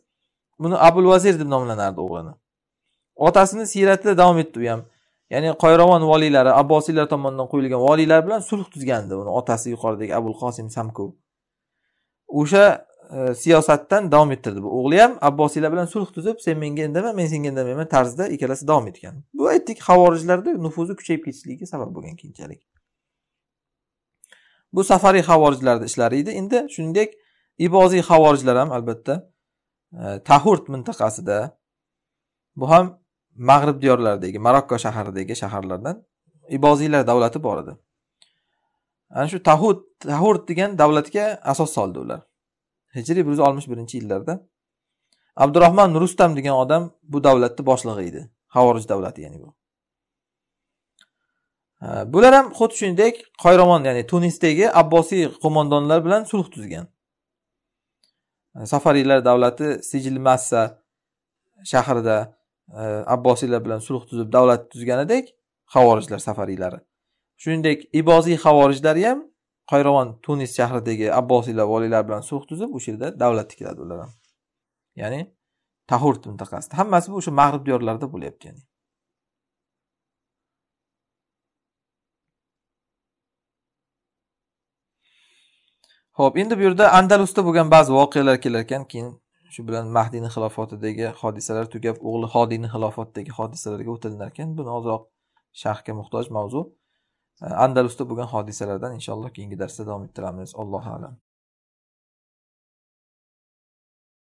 buni abul vazir deb nomlanardi o'g'lini otasini siyratida davom etdi u ham ya'ni qoyrovon voliylari abbosiylar tomonidan qo'yilgan voliylar bilan sulh tuzgandi uni otasi yuqoridagi abul qosim samku o'sha e, siyosatdan davom ettirdi bu o'g'li ham abbosiylar bilan sulh tuzib sen menga indama men senga indamayman tarzida ikkalasi davom etgan bu aytdik havorijlarni nufuzi kuchayib ketishligiga sabab bo'lgan keyinchalik bu safariy havorijlarni ishlari edi endi shuningdek iboziy havorijlar ham albatta e, tahurt mintaqasida bu ham mag'rib diyorlaridagi marokko shahridagi shaharlardan iboziylar davlati bor edi ana shu tahud tahur degan davlatga asos soldi ular hijriy bir yuz oltmish birinchi yillarda abdurahmon rustam degan odam bu davlatni boshlig'i edi havorij davlati ya'ni bu bular ham xuddi shuningdek qoyromon ya'ni tunisdagi abbosiy qo'mondonlar bilan sulh tuzgan safariylar davlati sijil massa shahrida Э, abbosiylar bilan sulh tuzib davlat tuzganidek havorijlar safariylari shuningdek iboziy havorijlari ham qayrovon tunis shahridagi abbosiylar voliylar bilan sulh tuzib o'sha yerda davlat tikiladi ular ham ya'ni tahurt mintaqasida hammasi bu o'sha mag'rib diyorlarida bo'lyapti ya'ni ho'p endi bu yerda andalusda bo'lgan ba'zi voqealar kelar ekan keyin shu bilan mahdiyni xilofatidagi hodisalar tugab o'g'li hodiyni xilofatidagi hodisalarga o'tilinar ekan buni ozroq sharhga muhtoj mavzu andalusda bo'lgan hodisalardan inshaalloh keyingi darsda davom ettiramiz allohu alam